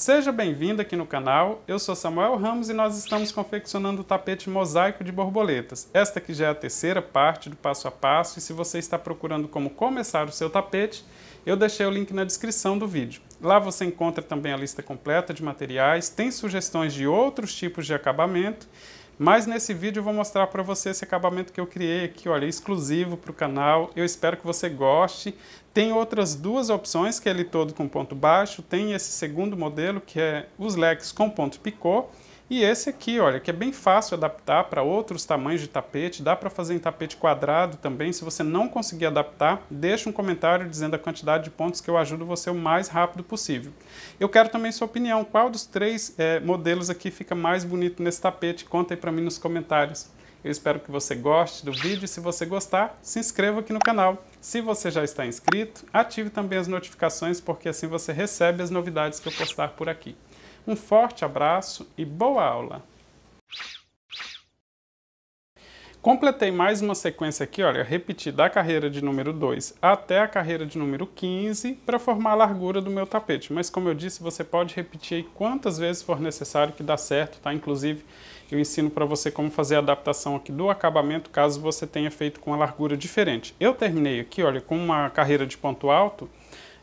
Seja bem-vindo aqui no canal. Eu sou Samuel Ramos e nós estamos confeccionando o tapete mosaico de borboletas. Esta aqui já é a terceira parte do passo a passo e se você está procurando como começar o seu tapete, eu deixei o link na descrição do vídeo. Lá você encontra também a lista completa de materiais, tem sugestões de outros tipos de acabamento mas nesse vídeo eu vou mostrar para você esse acabamento que eu criei aqui, olha, exclusivo para o canal. Eu espero que você goste. Tem outras duas opções, que é ele todo com ponto baixo. Tem esse segundo modelo, que é os leques com ponto picô. E esse aqui, olha, que é bem fácil adaptar para outros tamanhos de tapete, dá para fazer em tapete quadrado também. Se você não conseguir adaptar, deixa um comentário dizendo a quantidade de pontos que eu ajudo você o mais rápido possível. Eu quero também sua opinião, qual dos três é, modelos aqui fica mais bonito nesse tapete? Conta aí para mim nos comentários. Eu espero que você goste do vídeo e se você gostar, se inscreva aqui no canal. Se você já está inscrito, ative também as notificações porque assim você recebe as novidades que eu postar por aqui. Um forte abraço e boa aula! Completei mais uma sequência aqui, olha, repeti da carreira de número 2 até a carreira de número 15 para formar a largura do meu tapete. Mas como eu disse, você pode repetir quantas vezes for necessário que dá certo, tá? Inclusive, eu ensino para você como fazer a adaptação aqui do acabamento, caso você tenha feito com a largura diferente. Eu terminei aqui, olha, com uma carreira de ponto alto,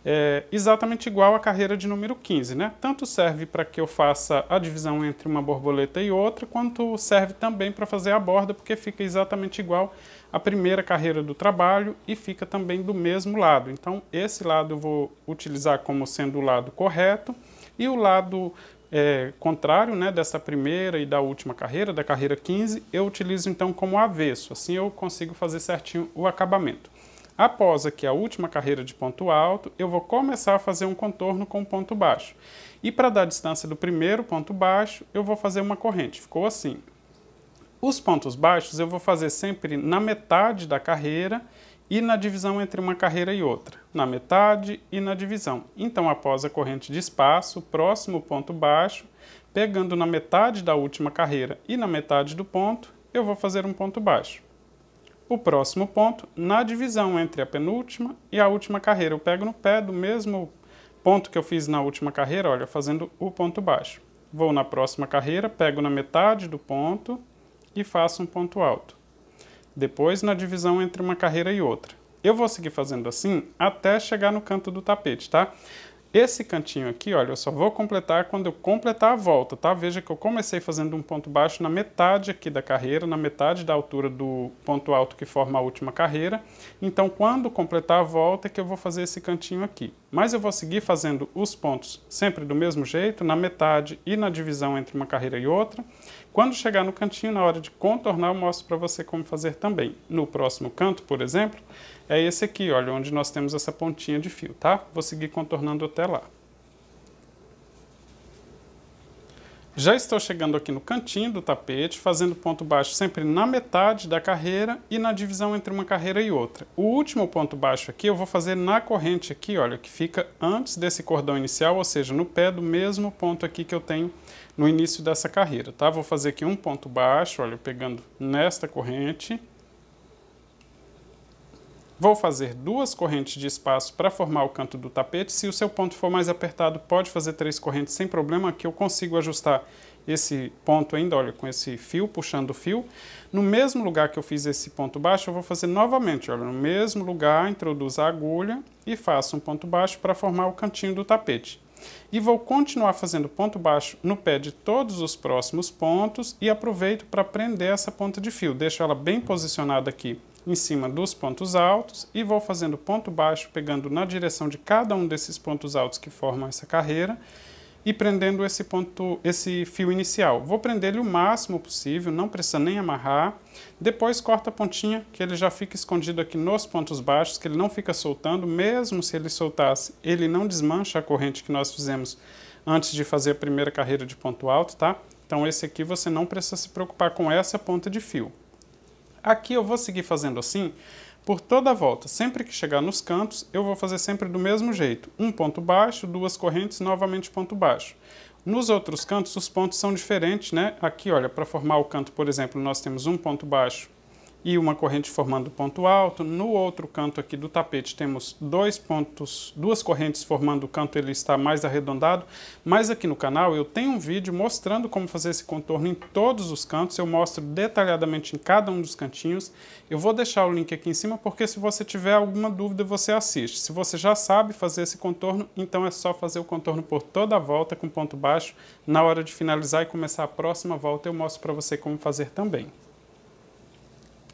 é exatamente igual à carreira de número 15, né? Tanto serve para que eu faça a divisão entre uma borboleta e outra, quanto serve também para fazer a borda, porque fica exatamente igual à primeira carreira do trabalho e fica também do mesmo lado. Então, esse lado eu vou utilizar como sendo o lado correto e o lado é, contrário né, dessa primeira e da última carreira, da carreira 15, eu utilizo então como avesso. Assim eu consigo fazer certinho o acabamento. Após aqui a última carreira de ponto alto, eu vou começar a fazer um contorno com ponto baixo. E para dar a distância do primeiro ponto baixo, eu vou fazer uma corrente. Ficou assim. Os pontos baixos eu vou fazer sempre na metade da carreira e na divisão entre uma carreira e outra, na metade e na divisão. Então, após a corrente de espaço, próximo ponto baixo, pegando na metade da última carreira e na metade do ponto, eu vou fazer um ponto baixo. O próximo ponto, na divisão entre a penúltima e a última carreira, eu pego no pé do mesmo ponto que eu fiz na última carreira, olha, fazendo o ponto baixo. Vou na próxima carreira, pego na metade do ponto e faço um ponto alto. Depois, na divisão entre uma carreira e outra. Eu vou seguir fazendo assim até chegar no canto do tapete, tá? Esse cantinho aqui, olha, eu só vou completar quando eu completar a volta, tá? Veja que eu comecei fazendo um ponto baixo na metade aqui da carreira, na metade da altura do ponto alto que forma a última carreira. Então, quando completar a volta é que eu vou fazer esse cantinho aqui. Mas eu vou seguir fazendo os pontos sempre do mesmo jeito, na metade e na divisão entre uma carreira e outra. Quando chegar no cantinho, na hora de contornar, eu mostro para você como fazer também. No próximo canto, por exemplo, é esse aqui, olha, onde nós temos essa pontinha de fio, tá? Vou seguir contornando até lá. Já estou chegando aqui no cantinho do tapete, fazendo ponto baixo sempre na metade da carreira e na divisão entre uma carreira e outra. O último ponto baixo aqui eu vou fazer na corrente aqui, olha, que fica antes desse cordão inicial, ou seja, no pé do mesmo ponto aqui que eu tenho no início dessa carreira, tá? Vou fazer aqui um ponto baixo, olha, pegando nesta corrente, Vou fazer duas correntes de espaço para formar o canto do tapete. Se o seu ponto for mais apertado, pode fazer três correntes sem problema, que eu consigo ajustar esse ponto ainda, olha, com esse fio, puxando o fio. No mesmo lugar que eu fiz esse ponto baixo, eu vou fazer novamente, olha, no mesmo lugar, introduzo a agulha e faço um ponto baixo para formar o cantinho do tapete. E vou continuar fazendo ponto baixo no pé de todos os próximos pontos e aproveito para prender essa ponta de fio. Deixo ela bem posicionada aqui em cima dos pontos altos e vou fazendo ponto baixo, pegando na direção de cada um desses pontos altos que formam essa carreira e prendendo esse ponto, esse fio inicial. Vou prender ele o máximo possível, não precisa nem amarrar. Depois corta a pontinha, que ele já fica escondido aqui nos pontos baixos, que ele não fica soltando, mesmo se ele soltasse, ele não desmancha a corrente que nós fizemos antes de fazer a primeira carreira de ponto alto, tá? Então esse aqui você não precisa se preocupar com essa ponta de fio. Aqui eu vou seguir fazendo assim por toda a volta. Sempre que chegar nos cantos, eu vou fazer sempre do mesmo jeito. Um ponto baixo, duas correntes, novamente ponto baixo. Nos outros cantos, os pontos são diferentes, né? Aqui, olha, para formar o canto, por exemplo, nós temos um ponto baixo e uma corrente formando ponto alto. No outro canto aqui do tapete temos dois pontos, duas correntes formando o canto, ele está mais arredondado. Mas aqui no canal eu tenho um vídeo mostrando como fazer esse contorno em todos os cantos, eu mostro detalhadamente em cada um dos cantinhos. Eu vou deixar o link aqui em cima porque se você tiver alguma dúvida você assiste. Se você já sabe fazer esse contorno, então é só fazer o contorno por toda a volta com ponto baixo. Na hora de finalizar e começar a próxima volta eu mostro para você como fazer também.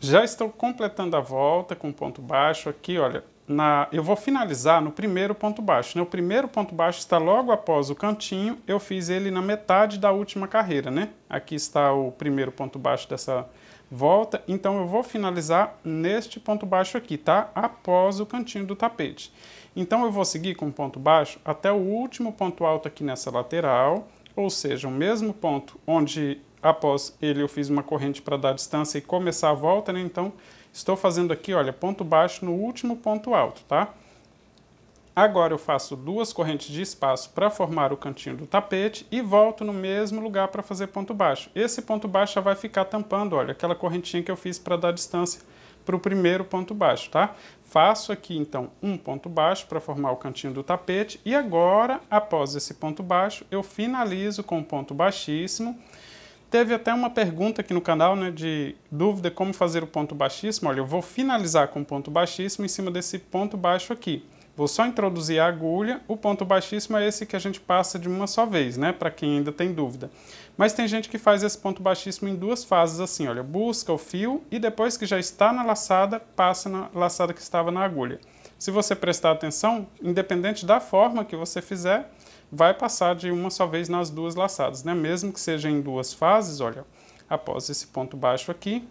Já estou completando a volta com ponto baixo aqui, olha, na, eu vou finalizar no primeiro ponto baixo. Né? O primeiro ponto baixo está logo após o cantinho, eu fiz ele na metade da última carreira, né? Aqui está o primeiro ponto baixo dessa volta, então eu vou finalizar neste ponto baixo aqui, tá? Após o cantinho do tapete. Então eu vou seguir com ponto baixo até o último ponto alto aqui nessa lateral, ou seja, o mesmo ponto onde após ele eu fiz uma corrente para dar distância e começar a volta, né? Então, estou fazendo aqui, olha, ponto baixo no último ponto alto, tá? Agora eu faço duas correntes de espaço para formar o cantinho do tapete e volto no mesmo lugar para fazer ponto baixo. Esse ponto baixo já vai ficar tampando, olha, aquela correntinha que eu fiz para dar distância para o primeiro ponto baixo, tá? Faço aqui, então, um ponto baixo para formar o cantinho do tapete e agora, após esse ponto baixo, eu finalizo com um ponto baixíssimo, Teve até uma pergunta aqui no canal, né, de dúvida como fazer o ponto baixíssimo. Olha, eu vou finalizar com ponto baixíssimo em cima desse ponto baixo aqui. Vou só introduzir a agulha. O ponto baixíssimo é esse que a gente passa de uma só vez, né? Para quem ainda tem dúvida. Mas tem gente que faz esse ponto baixíssimo em duas fases, assim, olha, busca o fio e depois que já está na laçada, passa na laçada que estava na agulha. Se você prestar atenção, independente da forma que você fizer, vai passar de uma só vez nas duas laçadas, né? Mesmo que seja em duas fases, olha, após esse ponto baixo aqui,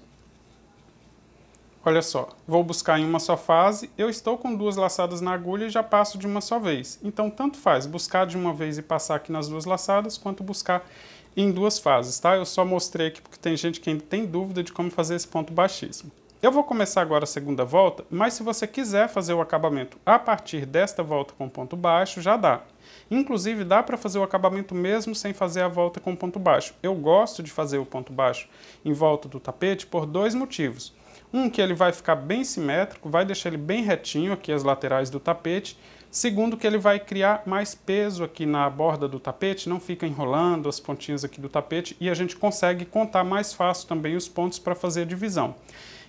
olha só, vou buscar em uma só fase, eu estou com duas laçadas na agulha e já passo de uma só vez. Então, tanto faz buscar de uma vez e passar aqui nas duas laçadas, quanto buscar em duas fases, tá? Eu só mostrei aqui porque tem gente que ainda tem dúvida de como fazer esse ponto baixíssimo. Eu vou começar agora a segunda volta, mas se você quiser fazer o acabamento a partir desta volta com ponto baixo, já dá. Inclusive dá para fazer o acabamento mesmo sem fazer a volta com ponto baixo. Eu gosto de fazer o ponto baixo em volta do tapete por dois motivos. Um que ele vai ficar bem simétrico, vai deixar ele bem retinho aqui as laterais do tapete. Segundo que ele vai criar mais peso aqui na borda do tapete, não fica enrolando as pontinhas aqui do tapete e a gente consegue contar mais fácil também os pontos para fazer a divisão.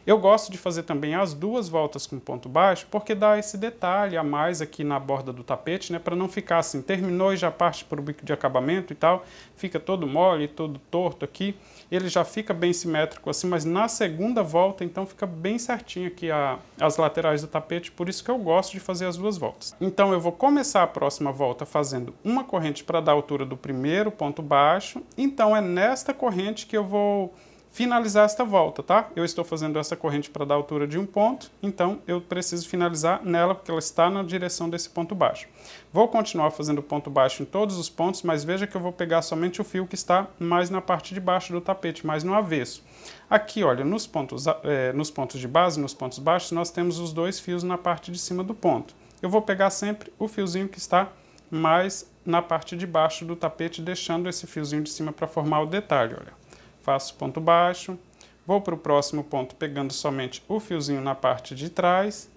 Eu gosto de fazer também as duas voltas com ponto baixo, porque dá esse detalhe a mais aqui na borda do tapete, né? Para não ficar assim, terminou e já parte para o bico de acabamento e tal, fica todo mole, todo torto aqui. Ele já fica bem simétrico assim, mas na segunda volta, então, fica bem certinho aqui a, as laterais do tapete, por isso que eu gosto de fazer as duas voltas. Então, eu vou começar a próxima volta fazendo uma corrente para dar a altura do primeiro ponto baixo, então é nesta corrente que eu vou finalizar esta volta, tá? Eu estou fazendo essa corrente para dar altura de um ponto, então eu preciso finalizar nela porque ela está na direção desse ponto baixo. Vou continuar fazendo ponto baixo em todos os pontos, mas veja que eu vou pegar somente o fio que está mais na parte de baixo do tapete, mais no avesso. Aqui, olha, nos pontos, é, nos pontos de base, nos pontos baixos, nós temos os dois fios na parte de cima do ponto. Eu vou pegar sempre o fiozinho que está mais na parte de baixo do tapete, deixando esse fiozinho de cima para formar o detalhe, olha faço ponto baixo, vou para o próximo ponto pegando somente o fiozinho na parte de trás,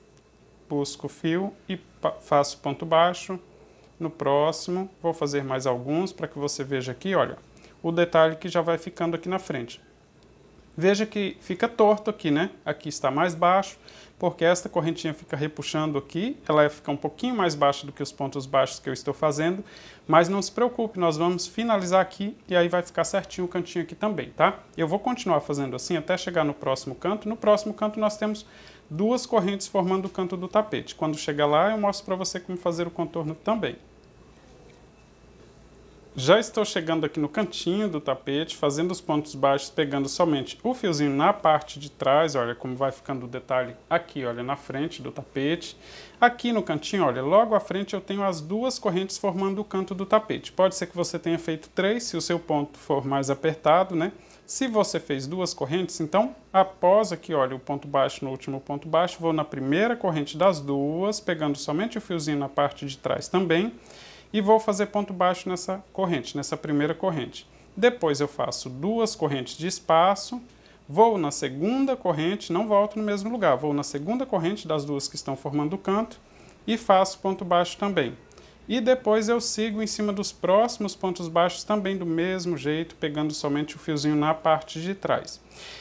busco o fio e faço ponto baixo. No próximo, vou fazer mais alguns para que você veja aqui, olha, o detalhe que já vai ficando aqui na frente. Veja que fica torto aqui, né? Aqui está mais baixo, porque esta correntinha fica repuxando aqui, ela fica um pouquinho mais baixa do que os pontos baixos que eu estou fazendo, mas não se preocupe, nós vamos finalizar aqui e aí vai ficar certinho o cantinho aqui também, tá? Eu vou continuar fazendo assim até chegar no próximo canto. No próximo canto nós temos duas correntes formando o canto do tapete. Quando chegar lá eu mostro para você como fazer o contorno também. Já estou chegando aqui no cantinho do tapete, fazendo os pontos baixos, pegando somente o fiozinho na parte de trás, olha como vai ficando o detalhe aqui, olha, na frente do tapete. Aqui no cantinho, olha, logo à frente eu tenho as duas correntes formando o canto do tapete. Pode ser que você tenha feito três, se o seu ponto for mais apertado, né? Se você fez duas correntes, então, após aqui, olha, o ponto baixo no último ponto baixo, vou na primeira corrente das duas, pegando somente o fiozinho na parte de trás também, e vou fazer ponto baixo nessa corrente, nessa primeira corrente. Depois eu faço duas correntes de espaço, vou na segunda corrente, não volto no mesmo lugar, vou na segunda corrente das duas que estão formando o canto e faço ponto baixo também. E depois eu sigo em cima dos próximos pontos baixos também do mesmo jeito, pegando somente o fiozinho na parte de trás.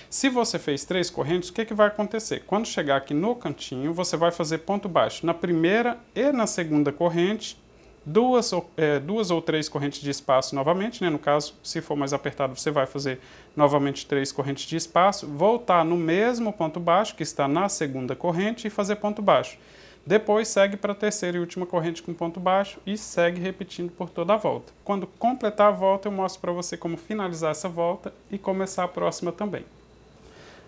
Se você fez três correntes, o que, é que vai acontecer? Quando chegar aqui no cantinho, você vai fazer ponto baixo na primeira e na segunda corrente, duas, é, duas ou três correntes de espaço novamente, né? no caso, se for mais apertado, você vai fazer novamente três correntes de espaço, voltar no mesmo ponto baixo, que está na segunda corrente, e fazer ponto baixo. Depois segue para a terceira e última corrente com ponto baixo e segue repetindo por toda a volta. Quando completar a volta, eu mostro para você como finalizar essa volta e começar a próxima também.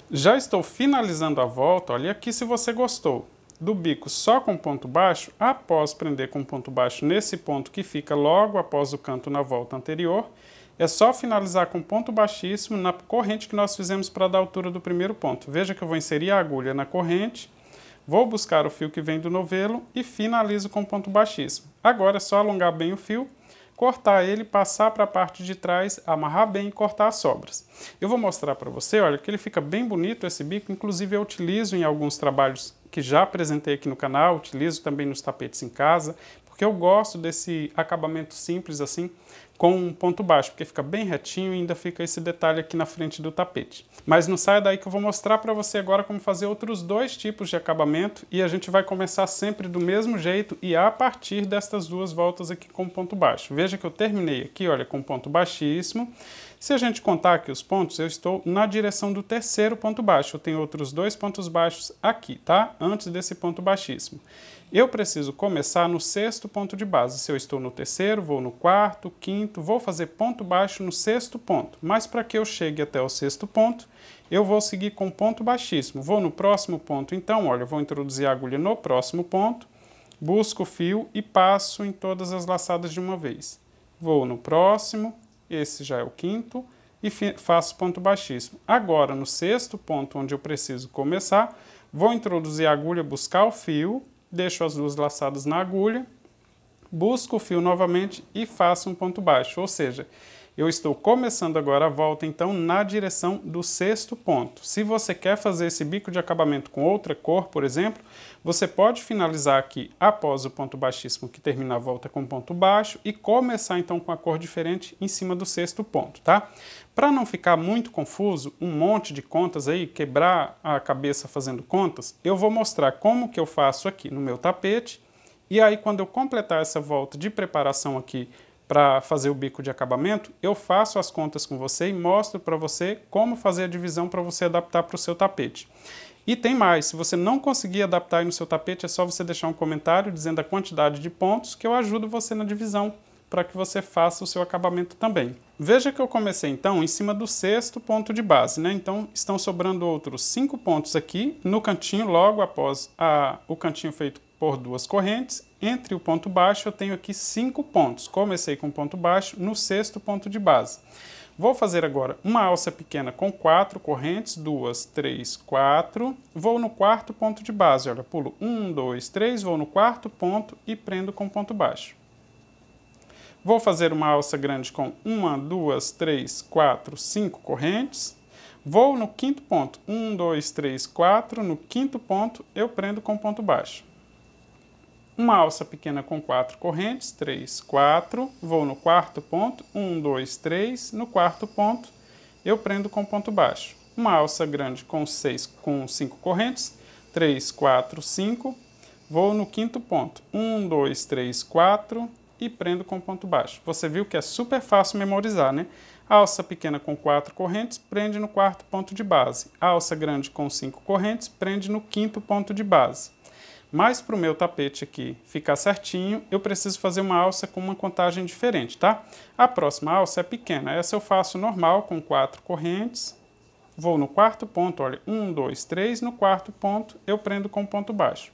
Já estou finalizando a volta, olha aqui se você gostou do bico só com ponto baixo, após prender com ponto baixo nesse ponto que fica logo após o canto na volta anterior, é só finalizar com ponto baixíssimo na corrente que nós fizemos para dar altura do primeiro ponto. Veja que eu vou inserir a agulha na corrente, vou buscar o fio que vem do novelo e finalizo com ponto baixíssimo. Agora é só alongar bem o fio, cortar ele, passar para a parte de trás, amarrar bem e cortar as sobras. Eu vou mostrar para você, olha, que ele fica bem bonito esse bico, inclusive eu utilizo em alguns trabalhos que já apresentei aqui no canal, utilizo também nos tapetes em casa, porque eu gosto desse acabamento simples assim, com um ponto baixo, porque fica bem retinho e ainda fica esse detalhe aqui na frente do tapete. Mas não saia daí que eu vou mostrar para você agora como fazer outros dois tipos de acabamento e a gente vai começar sempre do mesmo jeito e a partir destas duas voltas aqui com ponto baixo. Veja que eu terminei aqui, olha, com ponto baixíssimo, se a gente contar aqui os pontos, eu estou na direção do terceiro ponto baixo. Eu tenho outros dois pontos baixos aqui, tá? Antes desse ponto baixíssimo. Eu preciso começar no sexto ponto de base. Se eu estou no terceiro, vou no quarto, quinto, vou fazer ponto baixo no sexto ponto. Mas para que eu chegue até o sexto ponto, eu vou seguir com ponto baixíssimo. Vou no próximo ponto, então, olha, eu vou introduzir a agulha no próximo ponto, busco o fio e passo em todas as laçadas de uma vez. Vou no próximo, esse já é o quinto, e faço ponto baixíssimo. Agora, no sexto ponto onde eu preciso começar, vou introduzir a agulha, buscar o fio, deixo as duas laçadas na agulha, busco o fio novamente e faço um ponto baixo, ou seja, eu estou começando agora a volta, então, na direção do sexto ponto. Se você quer fazer esse bico de acabamento com outra cor, por exemplo, você pode finalizar aqui após o ponto baixíssimo que termina a volta com ponto baixo e começar, então, com a cor diferente em cima do sexto ponto, tá? Para não ficar muito confuso, um monte de contas aí, quebrar a cabeça fazendo contas, eu vou mostrar como que eu faço aqui no meu tapete e aí, quando eu completar essa volta de preparação aqui para fazer o bico de acabamento, eu faço as contas com você e mostro para você como fazer a divisão para você adaptar para o seu tapete. E tem mais, se você não conseguir adaptar aí no seu tapete, é só você deixar um comentário dizendo a quantidade de pontos que eu ajudo você na divisão para que você faça o seu acabamento também. Veja que eu comecei então em cima do sexto ponto de base, né? Então estão sobrando outros cinco pontos aqui no cantinho logo após a, o cantinho feito por duas correntes entre o ponto baixo, eu tenho aqui cinco pontos. Comecei com ponto baixo no sexto ponto de base. Vou fazer agora uma alça pequena com quatro correntes, duas, três, quatro. Vou no quarto ponto de base, olha, pulo um, dois, três, vou no quarto ponto e prendo com ponto baixo. Vou fazer uma alça grande com uma, duas, três, quatro, cinco correntes. Vou no quinto ponto, um, dois, três, quatro. No quinto ponto eu prendo com ponto baixo uma alça pequena com quatro correntes, 3, 4, vou no quarto ponto, 1, 2, 3, no quarto ponto eu prendo com ponto baixo. Uma alça grande com 6, com 5 correntes, 3, 4, 5, vou no quinto ponto, 1, 2, 3, 4 e prendo com ponto baixo. Você viu que é super fácil memorizar, né? Alça pequena com 4 correntes, prende no quarto ponto de base. Alça grande com 5 correntes, prende no quinto ponto de base mas para o meu tapete aqui ficar certinho, eu preciso fazer uma alça com uma contagem diferente, tá? A próxima alça é pequena, essa eu faço normal com quatro correntes. Vou no quarto ponto, olha, um, dois, três, no quarto ponto eu prendo com ponto baixo.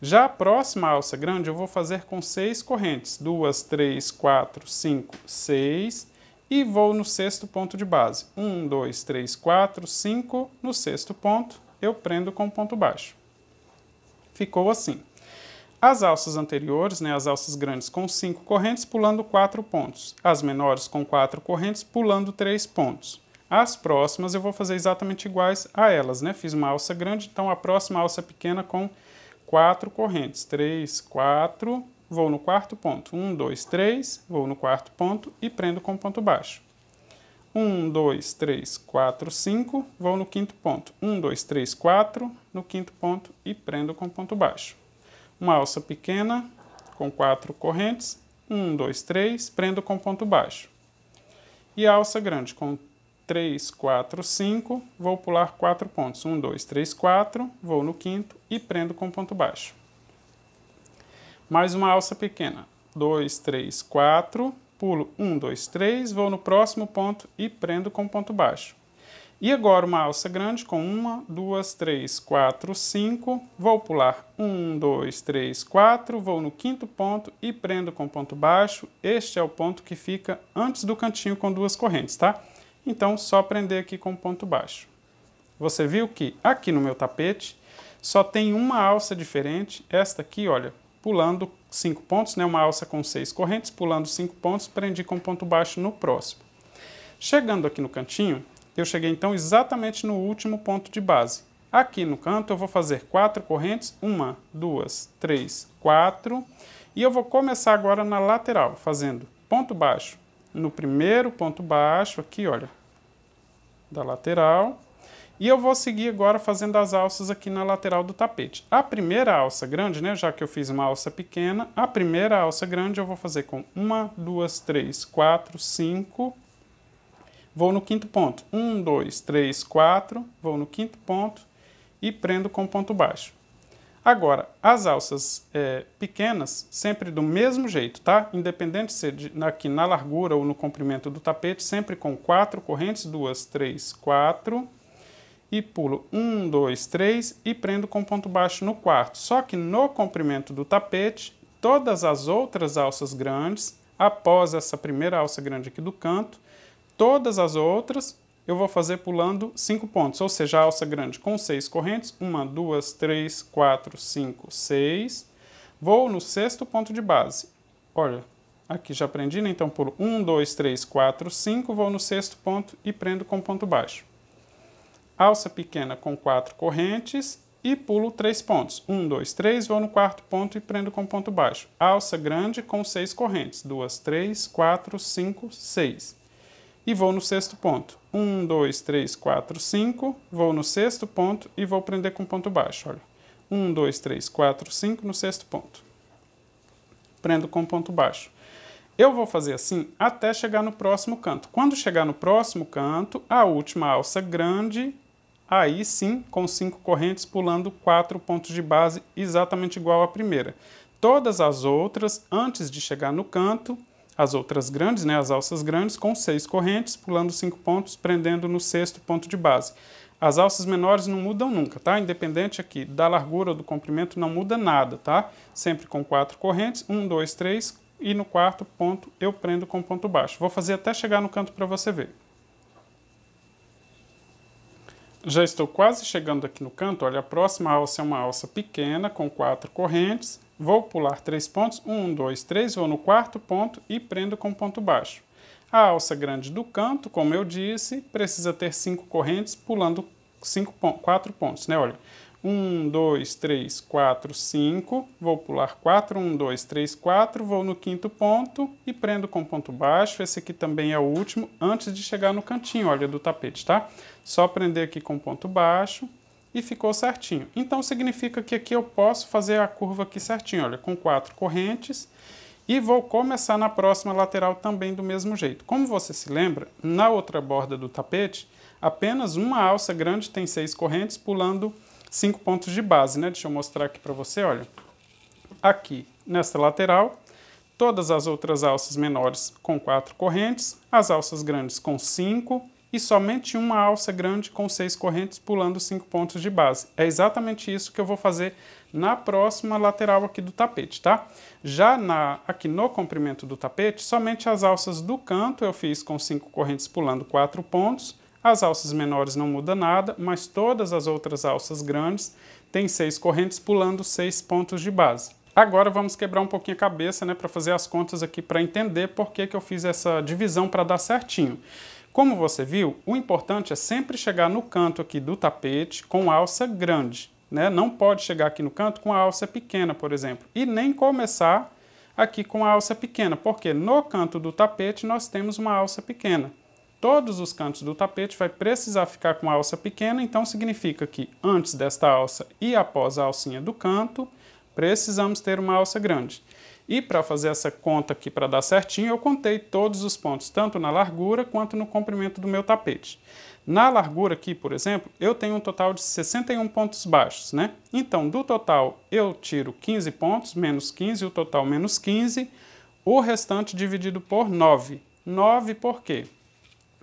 Já a próxima alça grande eu vou fazer com seis correntes, duas, três, quatro, cinco, seis, e vou no sexto ponto de base, um, dois, três, quatro, cinco, no sexto ponto eu prendo com ponto baixo ficou assim. As alças anteriores, né, as alças grandes com 5 correntes, pulando 4 pontos. As menores com 4 correntes, pulando 3 pontos. As próximas eu vou fazer exatamente iguais a elas, né? Fiz uma alça grande, então a próxima alça pequena com 4 correntes. 3, 4, vou no quarto ponto. 1, 2, 3, vou no quarto ponto e prendo com ponto baixo. 1, 2, 3, 4, 5, vou no quinto ponto. 1, 2, 3, 4, no quinto ponto e prendo com ponto baixo. Uma alça pequena com quatro correntes. 1, 2, 3, prendo com ponto baixo. E a alça grande com 3, 4, 5, vou pular quatro pontos. 1, 2, 3, 4, vou no quinto e prendo com ponto baixo. Mais uma alça pequena. 2, 3, 4, pulo 1, 2, 3, vou no próximo ponto e prendo com ponto baixo. E agora uma alça grande com 1, 2, 3, 4, 5, vou pular 1, 2, 3, 4, vou no quinto ponto e prendo com ponto baixo. Este é o ponto que fica antes do cantinho com duas correntes, tá? Então, só prender aqui com ponto baixo. Você viu que aqui no meu tapete só tem uma alça diferente, esta aqui, olha, pulando 5 pontos, né, uma alça com 6 correntes, pulando 5 pontos, prendi com ponto baixo no próximo. Chegando aqui no cantinho, eu cheguei então exatamente no último ponto de base. Aqui no canto eu vou fazer 4 correntes, 1, 2, 3, 4, e eu vou começar agora na lateral, fazendo ponto baixo no primeiro ponto baixo, aqui olha, da lateral, e eu vou seguir agora fazendo as alças aqui na lateral do tapete. A primeira alça grande, né, já que eu fiz uma alça pequena, a primeira alça grande eu vou fazer com uma, duas, três, quatro, cinco. Vou no quinto ponto. Um, dois, três, quatro. Vou no quinto ponto e prendo com ponto baixo. Agora, as alças é, pequenas, sempre do mesmo jeito, tá? Independente é de ser aqui na largura ou no comprimento do tapete, sempre com quatro correntes, duas, três, quatro e pulo 1, 2, 3 e prendo com ponto baixo no quarto. Só que no comprimento do tapete, todas as outras alças grandes, após essa primeira alça grande aqui do canto, todas as outras eu vou fazer pulando 5 pontos, ou seja, a alça grande com 6 correntes, 1, 2, 3, 4, 5, 6. Vou no sexto ponto de base. Olha, aqui já prendi, né? Então pulo 1, 2, 3, 4, 5, vou no sexto ponto e prendo com ponto baixo alça pequena com quatro correntes e pulo três pontos. Um, dois, três, vou no quarto ponto e prendo com ponto baixo. Alça grande com seis correntes. Duas, três, quatro, cinco, seis. E vou no sexto ponto. Um, dois, três, quatro, cinco. Vou no sexto ponto e vou prender com ponto baixo. Olha. Um, dois, três, quatro, cinco no sexto ponto. Prendo com ponto baixo. Eu vou fazer assim até chegar no próximo canto. Quando chegar no próximo canto, a última alça grande aí sim com cinco correntes pulando quatro pontos de base exatamente igual à primeira. Todas as outras, antes de chegar no canto, as outras grandes, né, as alças grandes, com seis correntes, pulando cinco pontos, prendendo no sexto ponto de base. As alças menores não mudam nunca, tá? Independente aqui da largura ou do comprimento, não muda nada, tá? Sempre com quatro correntes, um, dois, três, e no quarto ponto eu prendo com ponto baixo. Vou fazer até chegar no canto para você ver. Já estou quase chegando aqui no canto, olha, a próxima alça é uma alça pequena com quatro correntes. Vou pular três pontos, um, dois, três, vou no quarto ponto e prendo com ponto baixo. A alça grande do canto, como eu disse, precisa ter cinco correntes pulando cinco quatro pontos, né? Olha, 1, 2, 3, 4, 5, vou pular quatro, 1, 2, 3, 4, vou no quinto ponto e prendo com ponto baixo, esse aqui também é o último, antes de chegar no cantinho, olha, do tapete, tá? Só prender aqui com ponto baixo e ficou certinho. Então significa que aqui eu posso fazer a curva aqui certinho, olha, com quatro correntes. E vou começar na próxima lateral também do mesmo jeito. Como você se lembra, na outra borda do tapete, apenas uma alça grande tem seis correntes pulando cinco pontos de base, né? Deixa eu mostrar aqui para você, olha. Aqui, nesta lateral, todas as outras alças menores com quatro correntes, as alças grandes com cinco, e somente uma alça grande com seis correntes pulando cinco pontos de base. É exatamente isso que eu vou fazer na próxima lateral aqui do tapete, tá? Já na, aqui no comprimento do tapete, somente as alças do canto eu fiz com cinco correntes pulando quatro pontos, as alças menores não muda nada, mas todas as outras alças grandes têm seis correntes pulando seis pontos de base. Agora vamos quebrar um pouquinho a cabeça né, para fazer as contas aqui para entender por que, que eu fiz essa divisão para dar certinho. Como você viu, o importante é sempre chegar no canto aqui do tapete com alça grande. Né? Não pode chegar aqui no canto com a alça pequena, por exemplo, e nem começar aqui com a alça pequena, porque no canto do tapete nós temos uma alça pequena. Todos os cantos do tapete vai precisar ficar com a alça pequena, então significa que antes desta alça e após a alcinha do canto, precisamos ter uma alça grande. E para fazer essa conta aqui para dar certinho, eu contei todos os pontos, tanto na largura quanto no comprimento do meu tapete. Na largura aqui, por exemplo, eu tenho um total de 61 pontos baixos, né? Então, do total, eu tiro 15 pontos, menos 15, o total menos 15, o restante dividido por 9. 9 por quê?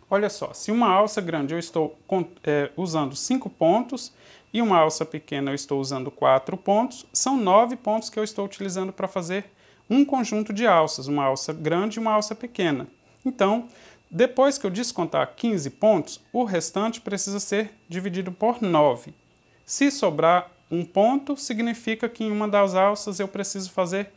Olha só, se uma alça grande eu estou é, usando 5 pontos e uma alça pequena eu estou usando 4 pontos, são 9 pontos que eu estou utilizando para fazer um conjunto de alças, uma alça grande e uma alça pequena. Então, depois que eu descontar 15 pontos, o restante precisa ser dividido por 9. Se sobrar um ponto, significa que em uma das alças eu preciso fazer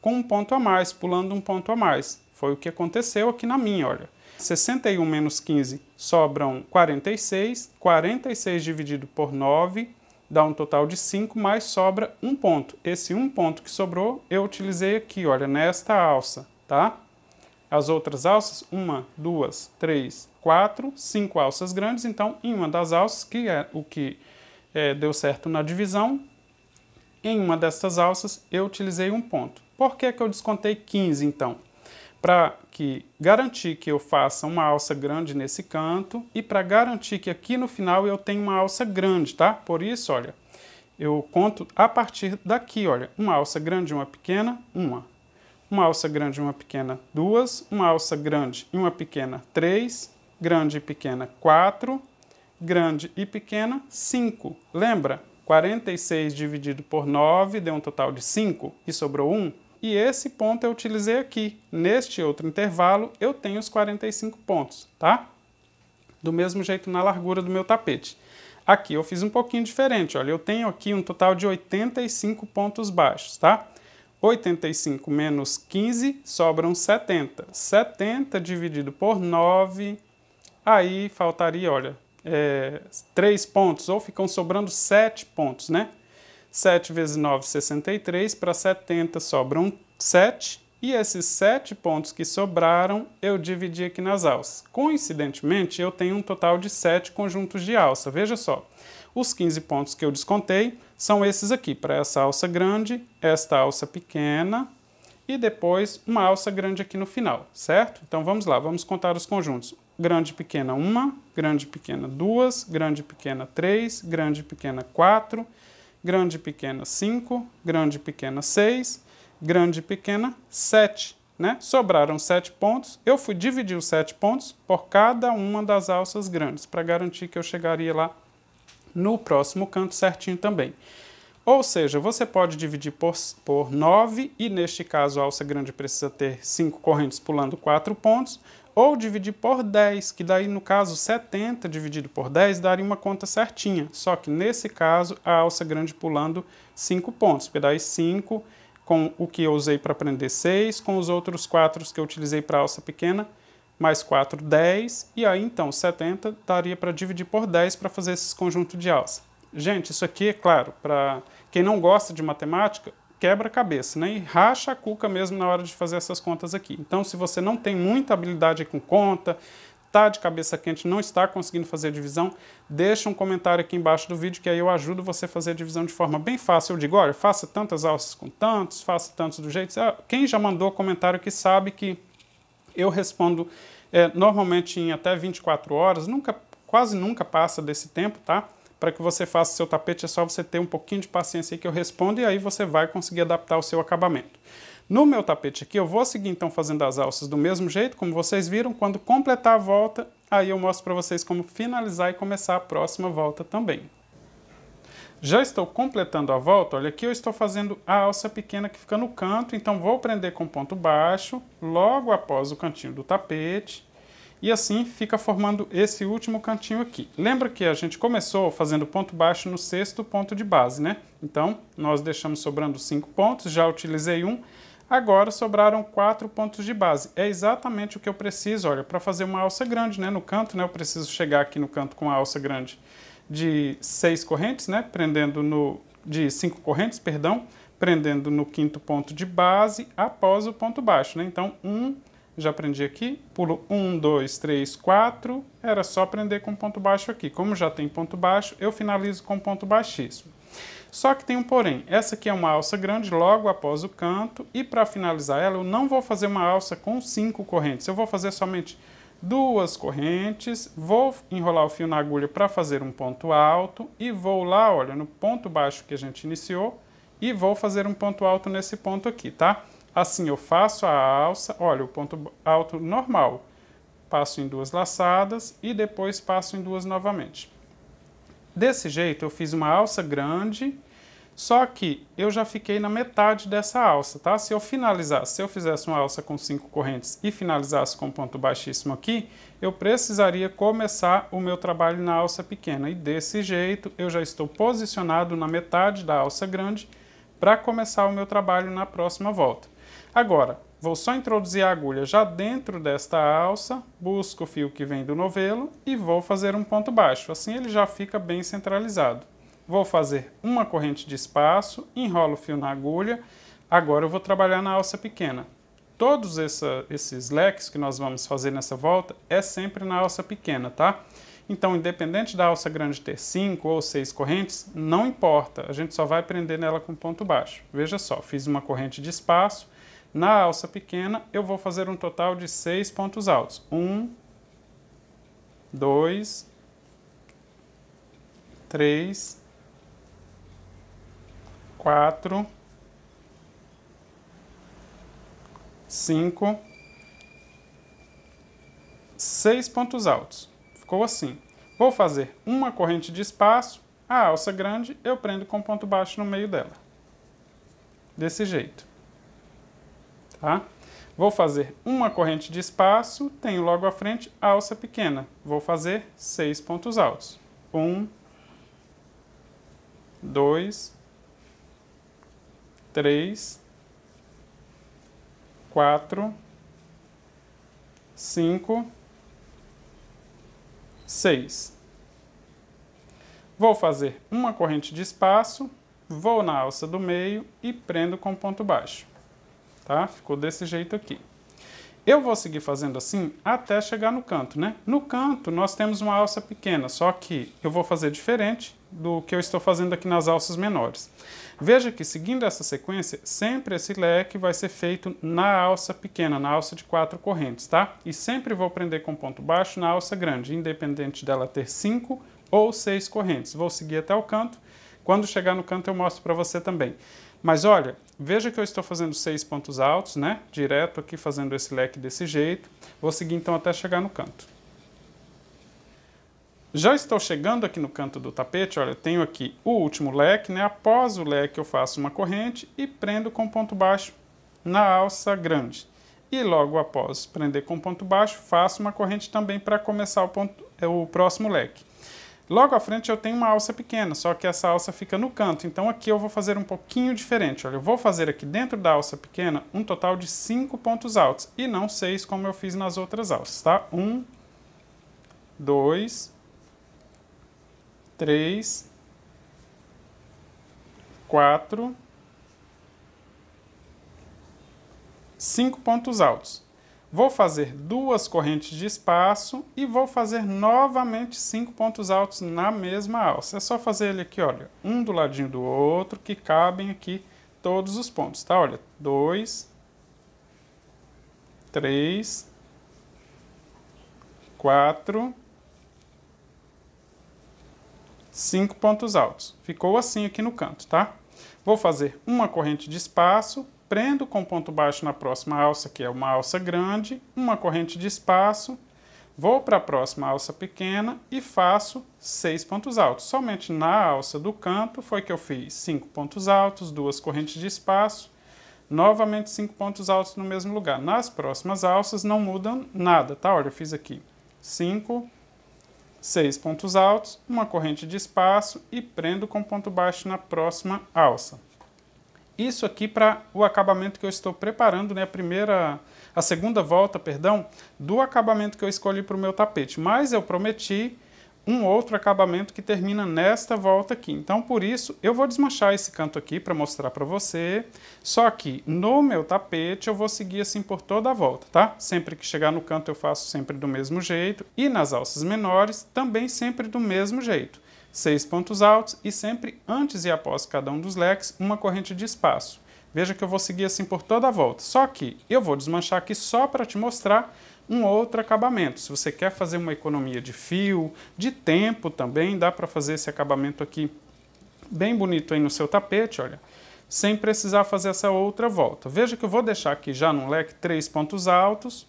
com um ponto a mais, pulando um ponto a mais. Foi o que aconteceu aqui na minha, olha. 61 menos 15 sobram 46, 46 dividido por 9 dá um total de 5, mas sobra um ponto. Esse um ponto que sobrou eu utilizei aqui, olha, nesta alça, tá? As outras alças, uma, duas, três, quatro, cinco alças grandes. Então, em uma das alças, que é o que é, deu certo na divisão, em uma destas alças eu utilizei um ponto. Por que, que eu descontei 15, então? para que garantir que eu faça uma alça grande nesse canto e para garantir que aqui no final eu tenha uma alça grande, tá? Por isso, olha, eu conto a partir daqui, olha, uma alça grande e uma pequena, uma. Uma alça grande e uma pequena, duas. Uma alça grande e uma pequena, três. Grande e pequena, quatro. Grande e pequena, cinco. Lembra? 46 dividido por 9 deu um total de 5 e sobrou 1. E esse ponto eu utilizei aqui. Neste outro intervalo, eu tenho os 45 pontos, tá? Do mesmo jeito na largura do meu tapete. Aqui eu fiz um pouquinho diferente, olha, eu tenho aqui um total de 85 pontos baixos, tá? 85 menos 15 sobram 70. 70 dividido por 9, aí faltaria, olha, é, 3 pontos, ou ficam sobrando 7 pontos, né? 7 vezes 9, 63. Para 70 sobram 7. E esses 7 pontos que sobraram, eu dividi aqui nas alças. Coincidentemente, eu tenho um total de 7 conjuntos de alça. Veja só, os 15 pontos que eu descontei são esses aqui, para essa alça grande, esta alça pequena e depois uma alça grande aqui no final, certo? Então vamos lá, vamos contar os conjuntos. Grande pequena 1, grande pequena 2, grande pequena 3, grande pequena 4, grande e pequena 5, grande e pequena 6, grande e pequena 7. Né? Sobraram 7 pontos, eu fui dividir os 7 pontos por cada uma das alças grandes, para garantir que eu chegaria lá no próximo canto certinho também. Ou seja, você pode dividir por, por 9, e neste caso a alça grande precisa ter 5 correntes pulando 4 pontos ou dividir por 10, que daí no caso 70 dividido por 10 daria uma conta certinha, só que nesse caso a alça grande pulando 5 pontos, porque daí 5 com o que eu usei para prender 6, com os outros 4 que eu utilizei para alça pequena, mais 4, 10, e aí então 70 daria para dividir por 10 para fazer esse conjunto de alça. Gente, isso aqui é claro, para quem não gosta de matemática, quebra-cabeça, né? E racha a cuca mesmo na hora de fazer essas contas aqui. Então, se você não tem muita habilidade com conta, tá de cabeça quente, não está conseguindo fazer divisão, deixa um comentário aqui embaixo do vídeo que aí eu ajudo você a fazer a divisão de forma bem fácil. Eu digo, olha, faça tantas alças com tantos, faça tantos do jeito. Ah, quem já mandou comentário que sabe que eu respondo é, normalmente em até 24 horas, nunca, quase nunca passa desse tempo, tá? para que você faça o seu tapete, é só você ter um pouquinho de paciência aí que eu respondo e aí você vai conseguir adaptar o seu acabamento. No meu tapete aqui, eu vou seguir então fazendo as alças do mesmo jeito, como vocês viram, quando completar a volta, aí eu mostro para vocês como finalizar e começar a próxima volta também. Já estou completando a volta, olha aqui eu estou fazendo a alça pequena que fica no canto, então vou prender com ponto baixo, logo após o cantinho do tapete, e assim fica formando esse último cantinho aqui. Lembra que a gente começou fazendo ponto baixo no sexto ponto de base, né? Então, nós deixamos sobrando cinco pontos, já utilizei um, agora sobraram quatro pontos de base. É exatamente o que eu preciso, olha, para fazer uma alça grande, né? No canto, né? Eu preciso chegar aqui no canto com a alça grande de seis correntes, né? Prendendo no... de cinco correntes, perdão, prendendo no quinto ponto de base após o ponto baixo, né? Então, um já aprendi aqui, pulo 1, 2, 3, 4, era só aprender com ponto baixo aqui. Como já tem ponto baixo, eu finalizo com ponto baixíssimo. Só que tem um porém, essa aqui é uma alça grande logo após o canto, e para finalizar ela, eu não vou fazer uma alça com cinco correntes, eu vou fazer somente duas correntes, vou enrolar o fio na agulha para fazer um ponto alto, e vou lá, olha, no ponto baixo que a gente iniciou, e vou fazer um ponto alto nesse ponto aqui, tá? Assim, eu faço a alça, olha, o ponto alto normal. Passo em duas laçadas e depois passo em duas novamente. Desse jeito, eu fiz uma alça grande, só que eu já fiquei na metade dessa alça, tá? Se eu finalizasse, se eu fizesse uma alça com cinco correntes e finalizasse com ponto baixíssimo aqui, eu precisaria começar o meu trabalho na alça pequena. E desse jeito, eu já estou posicionado na metade da alça grande para começar o meu trabalho na próxima volta. Agora, vou só introduzir a agulha já dentro desta alça, busco o fio que vem do novelo e vou fazer um ponto baixo, assim ele já fica bem centralizado. Vou fazer uma corrente de espaço, enrolo o fio na agulha, agora eu vou trabalhar na alça pequena. Todos essa, esses leques que nós vamos fazer nessa volta é sempre na alça pequena, tá? Então, independente da alça grande ter 5 ou 6 correntes, não importa, a gente só vai prender nela com ponto baixo. Veja só, fiz uma corrente de espaço, na alça pequena, eu vou fazer um total de seis pontos altos. Um, dois, três, quatro, cinco, seis pontos altos. Ficou assim. Vou fazer uma corrente de espaço, a alça grande eu prendo com ponto baixo no meio dela. Desse jeito. Tá? Vou fazer uma corrente de espaço, tenho logo à frente a alça pequena. Vou fazer seis pontos altos. Um, dois, três, quatro, cinco, seis. Vou fazer uma corrente de espaço, vou na alça do meio e prendo com ponto baixo tá? Ficou desse jeito aqui. Eu vou seguir fazendo assim até chegar no canto, né? No canto nós temos uma alça pequena, só que eu vou fazer diferente do que eu estou fazendo aqui nas alças menores. Veja que seguindo essa sequência, sempre esse leque vai ser feito na alça pequena, na alça de quatro correntes, tá? E sempre vou prender com ponto baixo na alça grande, independente dela ter cinco ou seis correntes. Vou seguir até o canto. Quando chegar no canto eu mostro para você também. Mas olha, veja que eu estou fazendo seis pontos altos, né? Direto aqui fazendo esse leque desse jeito. Vou seguir então até chegar no canto. Já estou chegando aqui no canto do tapete, olha, tenho aqui o último leque, né? Após o leque eu faço uma corrente e prendo com ponto baixo na alça grande. E logo após prender com ponto baixo, faço uma corrente também para começar o, ponto, o próximo leque. Logo à frente eu tenho uma alça pequena, só que essa alça fica no canto, então aqui eu vou fazer um pouquinho diferente. Olha, eu vou fazer aqui dentro da alça pequena um total de 5 pontos altos, e não 6 como eu fiz nas outras alças, tá? 1, 2, 3, 4, 5 pontos altos. Vou fazer duas correntes de espaço e vou fazer novamente cinco pontos altos na mesma alça. É só fazer ele aqui, olha, um do ladinho do outro, que cabem aqui todos os pontos, tá? Olha, dois, três, quatro, cinco pontos altos. Ficou assim aqui no canto, tá? Vou fazer uma corrente de espaço, prendo com ponto baixo na próxima alça, que é uma alça grande, uma corrente de espaço, vou para a próxima alça pequena e faço seis pontos altos. Somente na alça do canto foi que eu fiz cinco pontos altos, duas correntes de espaço, novamente cinco pontos altos no mesmo lugar. Nas próximas alças não mudam nada, tá? Olha, eu fiz aqui cinco, seis pontos altos, uma corrente de espaço e prendo com ponto baixo na próxima alça isso aqui para o acabamento que eu estou preparando, né? A primeira, a segunda volta, perdão, do acabamento que eu escolhi para o meu tapete. Mas eu prometi um outro acabamento que termina nesta volta aqui. Então, por isso, eu vou desmanchar esse canto aqui para mostrar para você. Só que no meu tapete eu vou seguir assim por toda a volta, tá? Sempre que chegar no canto eu faço sempre do mesmo jeito. E nas alças menores também sempre do mesmo jeito seis pontos altos e sempre antes e após cada um dos leques uma corrente de espaço. Veja que eu vou seguir assim por toda a volta. Só que eu vou desmanchar aqui só para te mostrar um outro acabamento. Se você quer fazer uma economia de fio, de tempo também, dá para fazer esse acabamento aqui bem bonito aí no seu tapete, olha, sem precisar fazer essa outra volta. Veja que eu vou deixar aqui já no leque três pontos altos,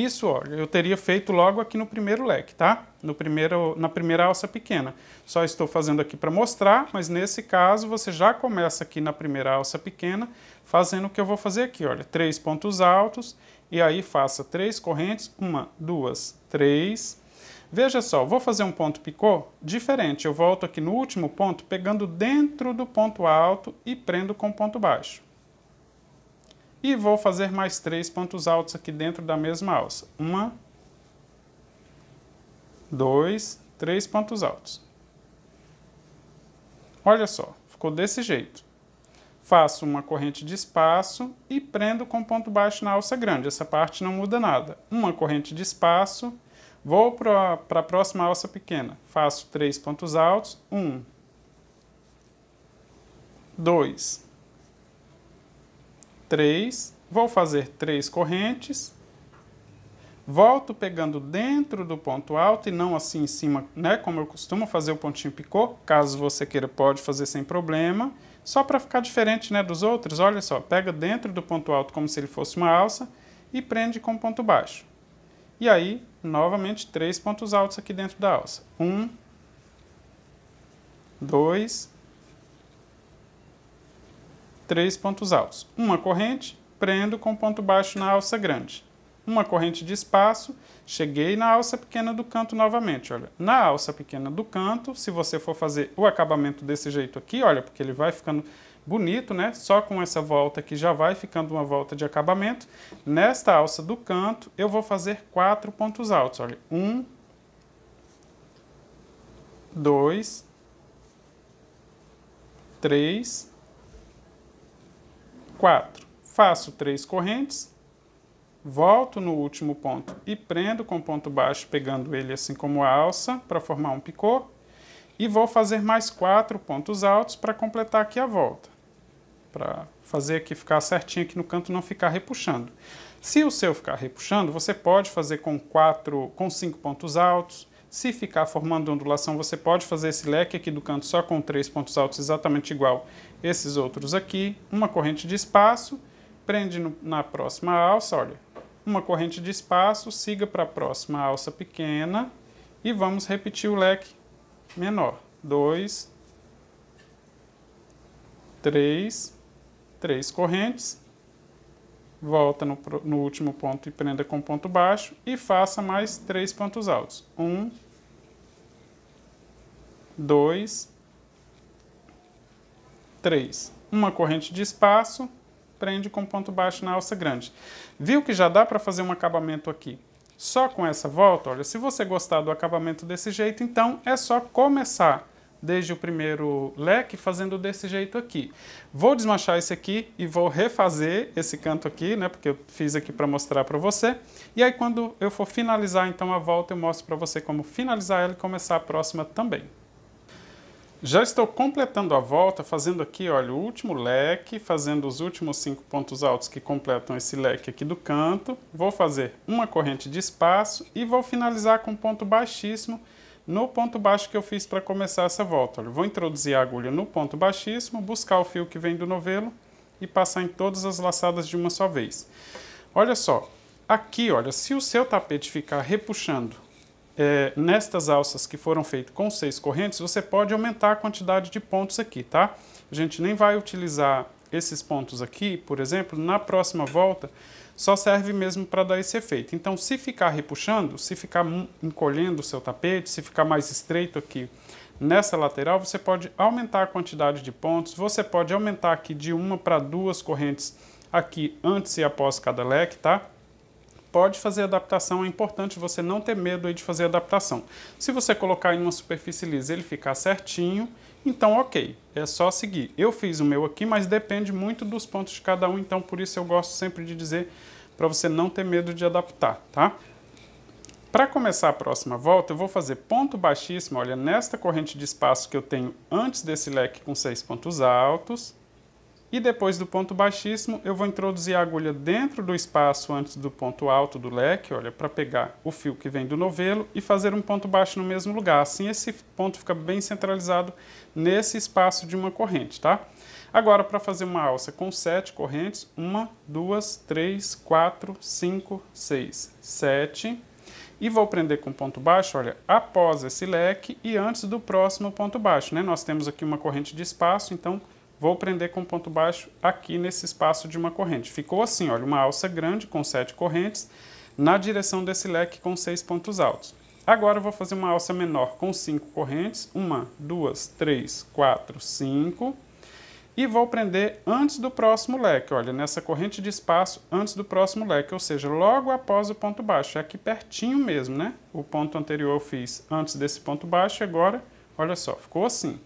isso, ó, eu teria feito logo aqui no primeiro leque, tá? No primeiro, na primeira alça pequena. Só estou fazendo aqui para mostrar, mas nesse caso você já começa aqui na primeira alça pequena, fazendo o que eu vou fazer aqui, olha, três pontos altos, e aí faça três correntes, uma, duas, três. Veja só, vou fazer um ponto picô diferente, eu volto aqui no último ponto, pegando dentro do ponto alto e prendo com ponto baixo. E vou fazer mais três pontos altos aqui dentro da mesma alça. Uma, dois, três pontos altos. Olha só, ficou desse jeito. Faço uma corrente de espaço e prendo com ponto baixo na alça grande. Essa parte não muda nada. Uma corrente de espaço, vou para a próxima alça pequena. Faço três pontos altos. Um, dois, 3, vou fazer 3 correntes, volto pegando dentro do ponto alto e não assim em cima, né, como eu costumo fazer o pontinho picô, caso você queira pode fazer sem problema, só para ficar diferente, né, dos outros, olha só, pega dentro do ponto alto como se ele fosse uma alça e prende com ponto baixo. E aí, novamente, três pontos altos aqui dentro da alça. Um, dois, três pontos altos. Uma corrente, prendo com ponto baixo na alça grande. Uma corrente de espaço, cheguei na alça pequena do canto novamente, olha. Na alça pequena do canto, se você for fazer o acabamento desse jeito aqui, olha, porque ele vai ficando bonito, né? Só com essa volta aqui já vai ficando uma volta de acabamento. Nesta alça do canto, eu vou fazer quatro pontos altos, olha. Um, dois, três, 4. Faço três correntes, volto no último ponto e prendo com ponto baixo, pegando ele assim como a alça, para formar um picô. E vou fazer mais quatro pontos altos para completar aqui a volta. Para fazer aqui ficar certinho aqui no canto, não ficar repuxando. Se o seu ficar repuxando, você pode fazer com quatro, com cinco pontos altos, se ficar formando ondulação, você pode fazer esse leque aqui do canto só com três pontos altos exatamente igual esses outros aqui, uma corrente de espaço, prende no, na próxima alça, olha, uma corrente de espaço, siga para a próxima alça pequena e vamos repetir o leque menor. 2, 3, 3 correntes, volta no, no, último ponto e prenda com ponto baixo e faça mais três pontos altos. Um, dois, três. Uma corrente de espaço, prende com ponto baixo na alça grande. Viu que já dá para fazer um acabamento aqui? Só com essa volta, olha, se você gostar do acabamento desse jeito, então é só começar desde o primeiro leque, fazendo desse jeito aqui. Vou desmanchar esse aqui e vou refazer esse canto aqui, né, porque eu fiz aqui para mostrar para você. E aí quando eu for finalizar então a volta, eu mostro para você como finalizar ela e começar a próxima também. Já estou completando a volta, fazendo aqui, olha, o último leque, fazendo os últimos cinco pontos altos que completam esse leque aqui do canto. Vou fazer uma corrente de espaço e vou finalizar com um ponto baixíssimo, no ponto baixo que eu fiz para começar essa volta. Olha, vou introduzir a agulha no ponto baixíssimo, buscar o fio que vem do novelo e passar em todas as laçadas de uma só vez. Olha só, aqui, olha, se o seu tapete ficar repuxando é, nestas alças que foram feitas com seis correntes, você pode aumentar a quantidade de pontos aqui, tá? A gente nem vai utilizar esses pontos aqui, por exemplo, na próxima volta, só serve mesmo para dar esse efeito. Então, se ficar repuxando, se ficar encolhendo o seu tapete, se ficar mais estreito aqui nessa lateral, você pode aumentar a quantidade de pontos, você pode aumentar aqui de uma para duas correntes aqui antes e após cada leque, tá? Pode fazer adaptação, é importante você não ter medo de fazer adaptação. Se você colocar em uma superfície lisa, ele ficar certinho, então, ok, é só seguir. Eu fiz o meu aqui, mas depende muito dos pontos de cada um, então por isso eu gosto sempre de dizer para você não ter medo de adaptar, tá? Para começar a próxima volta, eu vou fazer ponto baixíssimo, olha, nesta corrente de espaço que eu tenho antes desse leque com seis pontos altos, e depois do ponto baixíssimo, eu vou introduzir a agulha dentro do espaço antes do ponto alto do leque, olha, para pegar o fio que vem do novelo e fazer um ponto baixo no mesmo lugar. Assim esse ponto fica bem centralizado nesse espaço de uma corrente, tá? Agora, para fazer uma alça com sete correntes, uma, duas, três, quatro, cinco, seis, sete. E vou prender com ponto baixo, olha, após esse leque e antes do próximo ponto baixo, né? Nós temos aqui uma corrente de espaço, então vou prender com ponto baixo aqui nesse espaço de uma corrente. Ficou assim, olha, uma alça grande com sete correntes na direção desse leque com seis pontos altos. Agora eu vou fazer uma alça menor com cinco correntes, uma, duas, três, quatro, cinco, e vou prender antes do próximo leque, olha, nessa corrente de espaço antes do próximo leque, ou seja, logo após o ponto baixo, é aqui pertinho mesmo, né? O ponto anterior eu fiz antes desse ponto baixo, agora, olha só, ficou assim.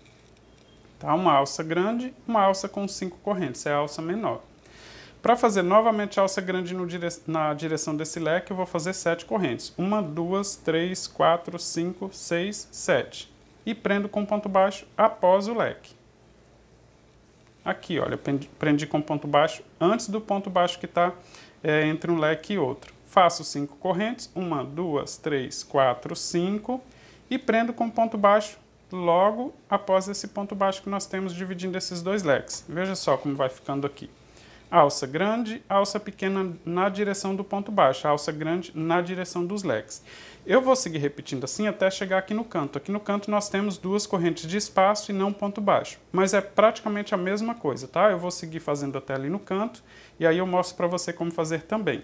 Tá? Uma alça grande, uma alça com cinco correntes, é a alça menor. Para fazer novamente a alça grande dire... na direção desse leque, eu vou fazer sete correntes. Uma, duas, três, quatro, cinco, seis, sete. E prendo com ponto baixo após o leque. Aqui, olha, prendi com ponto baixo antes do ponto baixo que está é, entre um leque e outro. Faço cinco correntes, uma, duas, três, quatro, cinco, e prendo com ponto baixo logo após esse ponto baixo que nós temos dividindo esses dois leques. Veja só como vai ficando aqui. Alça grande, alça pequena na direção do ponto baixo, alça grande na direção dos leques. Eu vou seguir repetindo assim até chegar aqui no canto. Aqui no canto nós temos duas correntes de espaço e não ponto baixo, mas é praticamente a mesma coisa, tá? Eu vou seguir fazendo até ali no canto e aí eu mostro para você como fazer também.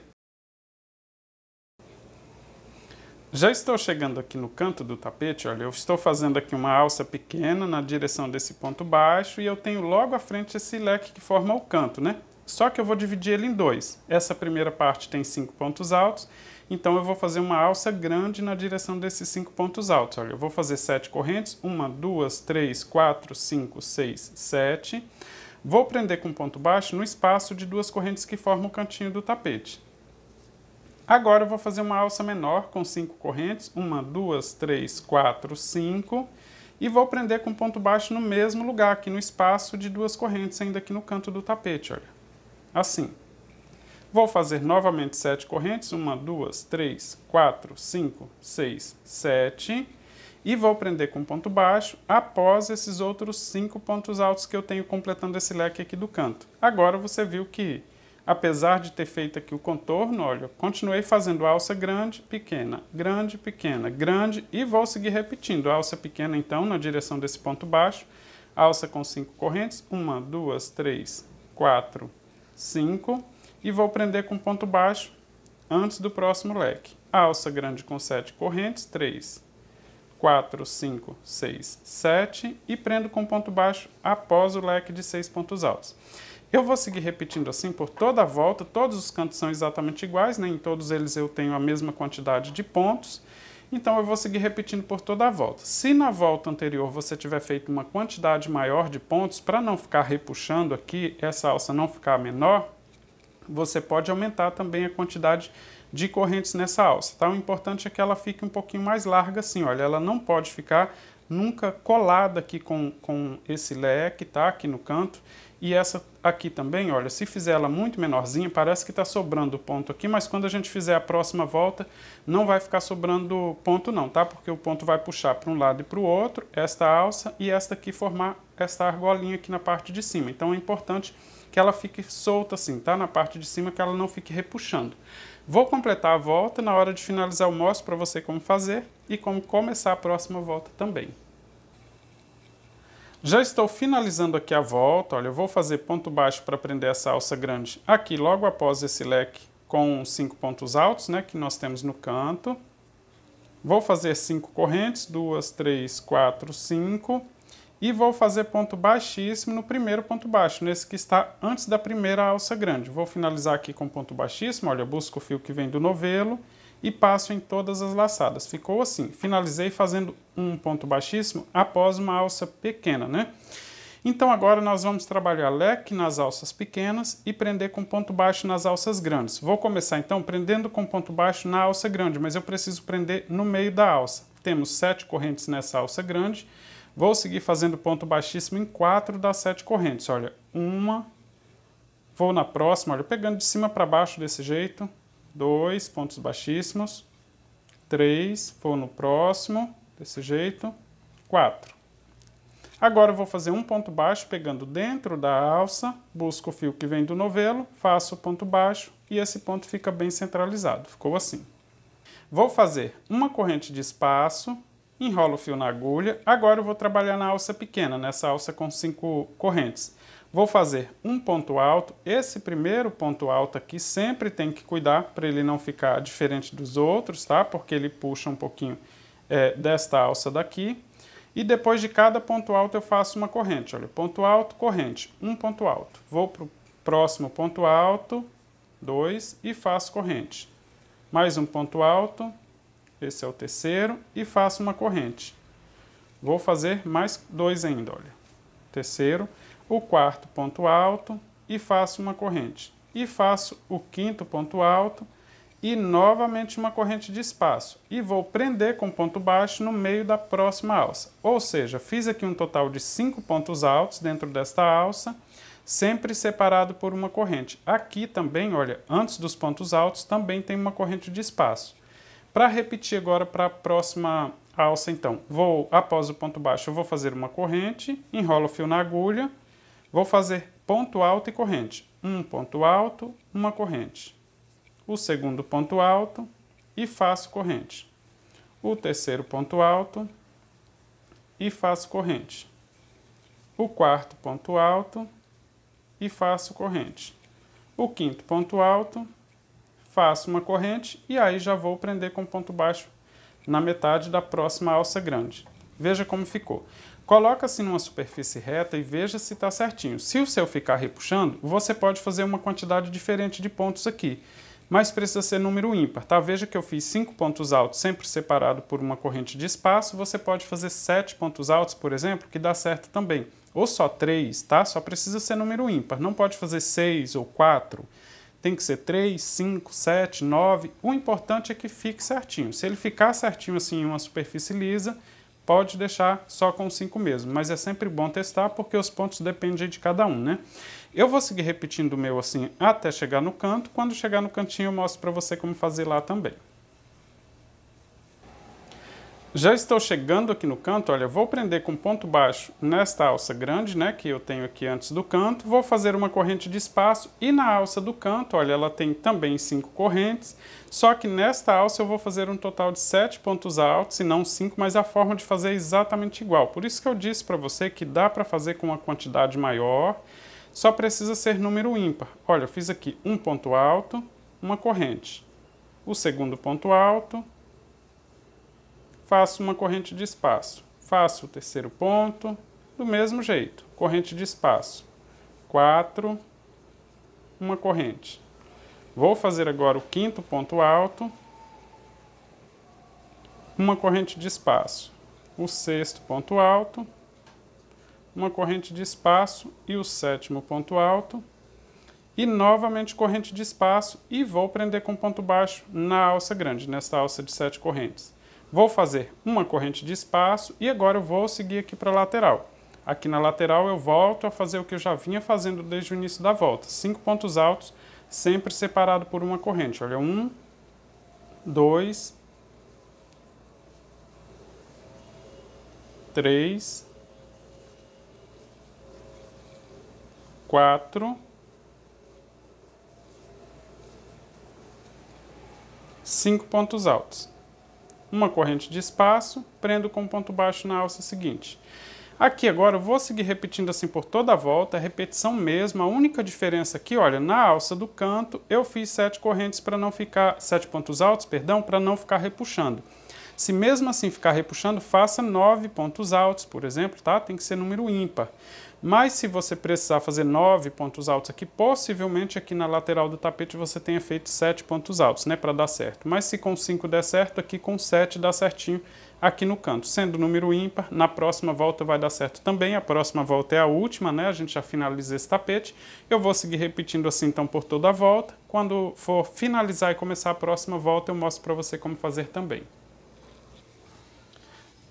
Já estou chegando aqui no canto do tapete, olha, eu estou fazendo aqui uma alça pequena na direção desse ponto baixo e eu tenho logo à frente esse leque que forma o canto, né? Só que eu vou dividir ele em dois. Essa primeira parte tem cinco pontos altos, então eu vou fazer uma alça grande na direção desses cinco pontos altos. Olha, eu vou fazer sete correntes, uma, duas, três, quatro, cinco, seis, sete. Vou prender com ponto baixo no espaço de duas correntes que formam o cantinho do tapete. Agora eu vou fazer uma alça menor com cinco correntes, uma, duas, três, quatro, cinco, e vou prender com ponto baixo no mesmo lugar, aqui no espaço de duas correntes, ainda aqui no canto do tapete, olha. Assim. Vou fazer novamente sete correntes, uma, duas, três, quatro, cinco, seis, sete, e vou prender com ponto baixo após esses outros cinco pontos altos que eu tenho completando esse leque aqui do canto. Agora você viu que apesar de ter feito aqui o contorno, olha, continuei fazendo alça grande, pequena, grande, pequena, grande e vou seguir repetindo. Alça pequena, então, na direção desse ponto baixo, alça com cinco correntes, uma, duas, três, quatro, cinco, e vou prender com ponto baixo antes do próximo leque. Alça grande com sete correntes, três, quatro, cinco, seis, sete, e prendo com ponto baixo após o leque de seis pontos altos. Eu vou seguir repetindo assim por toda a volta, todos os cantos são exatamente iguais, né? em todos eles eu tenho a mesma quantidade de pontos, então eu vou seguir repetindo por toda a volta. Se na volta anterior você tiver feito uma quantidade maior de pontos, para não ficar repuxando aqui, essa alça não ficar menor, você pode aumentar também a quantidade de correntes nessa alça, tá? O importante é que ela fique um pouquinho mais larga assim, olha, ela não pode ficar nunca colada aqui com, com esse leque tá aqui no canto. E essa aqui também, olha, se fizer ela muito menorzinha, parece que está sobrando ponto aqui, mas quando a gente fizer a próxima volta, não vai ficar sobrando ponto não, tá? Porque o ponto vai puxar para um lado e para o outro, esta alça e esta aqui formar esta argolinha aqui na parte de cima. Então é importante que ela fique solta assim, tá? Na parte de cima, que ela não fique repuxando. Vou completar a volta, na hora de finalizar eu mostro para você como fazer e como começar a próxima volta também. Já estou finalizando aqui a volta, olha, eu vou fazer ponto baixo para prender essa alça grande aqui logo após esse leque com cinco pontos altos, né, que nós temos no canto. Vou fazer cinco correntes, duas, três, quatro, cinco e vou fazer ponto baixíssimo no primeiro ponto baixo, nesse que está antes da primeira alça grande. Vou finalizar aqui com ponto baixíssimo, olha, busco o fio que vem do novelo e passo em todas as laçadas. Ficou assim, finalizei fazendo um ponto baixíssimo após uma alça pequena, né? Então agora nós vamos trabalhar leque nas alças pequenas e prender com ponto baixo nas alças grandes. Vou começar então prendendo com ponto baixo na alça grande, mas eu preciso prender no meio da alça. Temos sete correntes nessa alça grande, Vou seguir fazendo ponto baixíssimo em quatro das sete correntes. Olha, uma, vou na próxima, olha, pegando de cima para baixo desse jeito, dois pontos baixíssimos, três, vou no próximo, desse jeito, quatro. Agora vou fazer um ponto baixo pegando dentro da alça, busco o fio que vem do novelo, faço o ponto baixo e esse ponto fica bem centralizado, ficou assim. Vou fazer uma corrente de espaço, enrolo o fio na agulha. Agora eu vou trabalhar na alça pequena, nessa alça com cinco correntes. Vou fazer um ponto alto. Esse primeiro ponto alto aqui sempre tem que cuidar para ele não ficar diferente dos outros, tá? Porque ele puxa um pouquinho é, desta alça daqui. E depois de cada ponto alto eu faço uma corrente. Olha, ponto alto, corrente, um ponto alto. Vou para o próximo ponto alto, dois, e faço corrente. Mais um ponto alto, esse é o terceiro e faço uma corrente. Vou fazer mais dois ainda, olha. Terceiro, o quarto ponto alto e faço uma corrente. E faço o quinto ponto alto e novamente uma corrente de espaço. E vou prender com ponto baixo no meio da próxima alça. Ou seja, fiz aqui um total de cinco pontos altos dentro desta alça, sempre separado por uma corrente. Aqui também, olha, antes dos pontos altos também tem uma corrente de espaço. Para repetir agora para a próxima alça, então, vou após o ponto baixo, eu vou fazer uma corrente, enrolo o fio na agulha, vou fazer ponto alto e corrente. Um ponto alto, uma corrente. O segundo ponto alto e faço corrente. O terceiro ponto alto e faço corrente. O quarto ponto alto e faço corrente. O quinto ponto alto faço uma corrente e aí já vou prender com ponto baixo na metade da próxima alça grande. Veja como ficou. Coloca-se numa superfície reta e veja se está certinho. Se o seu ficar repuxando, você pode fazer uma quantidade diferente de pontos aqui, mas precisa ser número ímpar, tá? Veja que eu fiz 5 pontos altos, sempre separado por uma corrente de espaço. Você pode fazer 7 pontos altos, por exemplo, que dá certo também. Ou só 3, tá? Só precisa ser número ímpar, não pode fazer 6 ou 4. Tem que ser 3, 5, 7, 9. O importante é que fique certinho. Se ele ficar certinho assim em uma superfície lisa, pode deixar só com 5 mesmo. Mas é sempre bom testar porque os pontos dependem de cada um, né? Eu vou seguir repetindo o meu assim até chegar no canto. Quando chegar no cantinho eu mostro para você como fazer lá também. Já estou chegando aqui no canto, olha, vou prender com ponto baixo nesta alça grande, né, que eu tenho aqui antes do canto, vou fazer uma corrente de espaço e na alça do canto, olha, ela tem também cinco correntes, só que nesta alça eu vou fazer um total de sete pontos altos e não cinco, mas a forma de fazer é exatamente igual. Por isso que eu disse para você que dá para fazer com uma quantidade maior, só precisa ser número ímpar. Olha, eu fiz aqui um ponto alto, uma corrente, o segundo ponto alto, faço uma corrente de espaço. Faço o terceiro ponto do mesmo jeito, corrente de espaço. 4, uma corrente. Vou fazer agora o quinto ponto alto, uma corrente de espaço. O sexto ponto alto, uma corrente de espaço e o sétimo ponto alto. E novamente corrente de espaço e vou prender com ponto baixo na alça grande, nesta alça de sete correntes. Vou fazer uma corrente de espaço e agora eu vou seguir aqui para a lateral. Aqui na lateral eu volto a fazer o que eu já vinha fazendo desde o início da volta. Cinco pontos altos, sempre separado por uma corrente. Olha, um, dois, três, quatro, cinco pontos altos uma corrente de espaço, prendo com ponto baixo na alça seguinte. Aqui agora eu vou seguir repetindo assim por toda a volta, a repetição mesmo, a única diferença aqui, olha, na alça do canto eu fiz sete correntes para não ficar, sete pontos altos, perdão, para não ficar repuxando. Se mesmo assim ficar repuxando, faça nove pontos altos, por exemplo, tá? Tem que ser número ímpar. Mas se você precisar fazer nove pontos altos aqui, possivelmente aqui na lateral do tapete você tenha feito sete pontos altos, né, para dar certo. Mas se com cinco der certo, aqui com sete dá certinho aqui no canto. Sendo número ímpar, na próxima volta vai dar certo também. A próxima volta é a última, né? A gente já finaliza esse tapete. Eu vou seguir repetindo assim então por toda a volta. Quando for finalizar e começar a próxima volta, eu mostro para você como fazer também.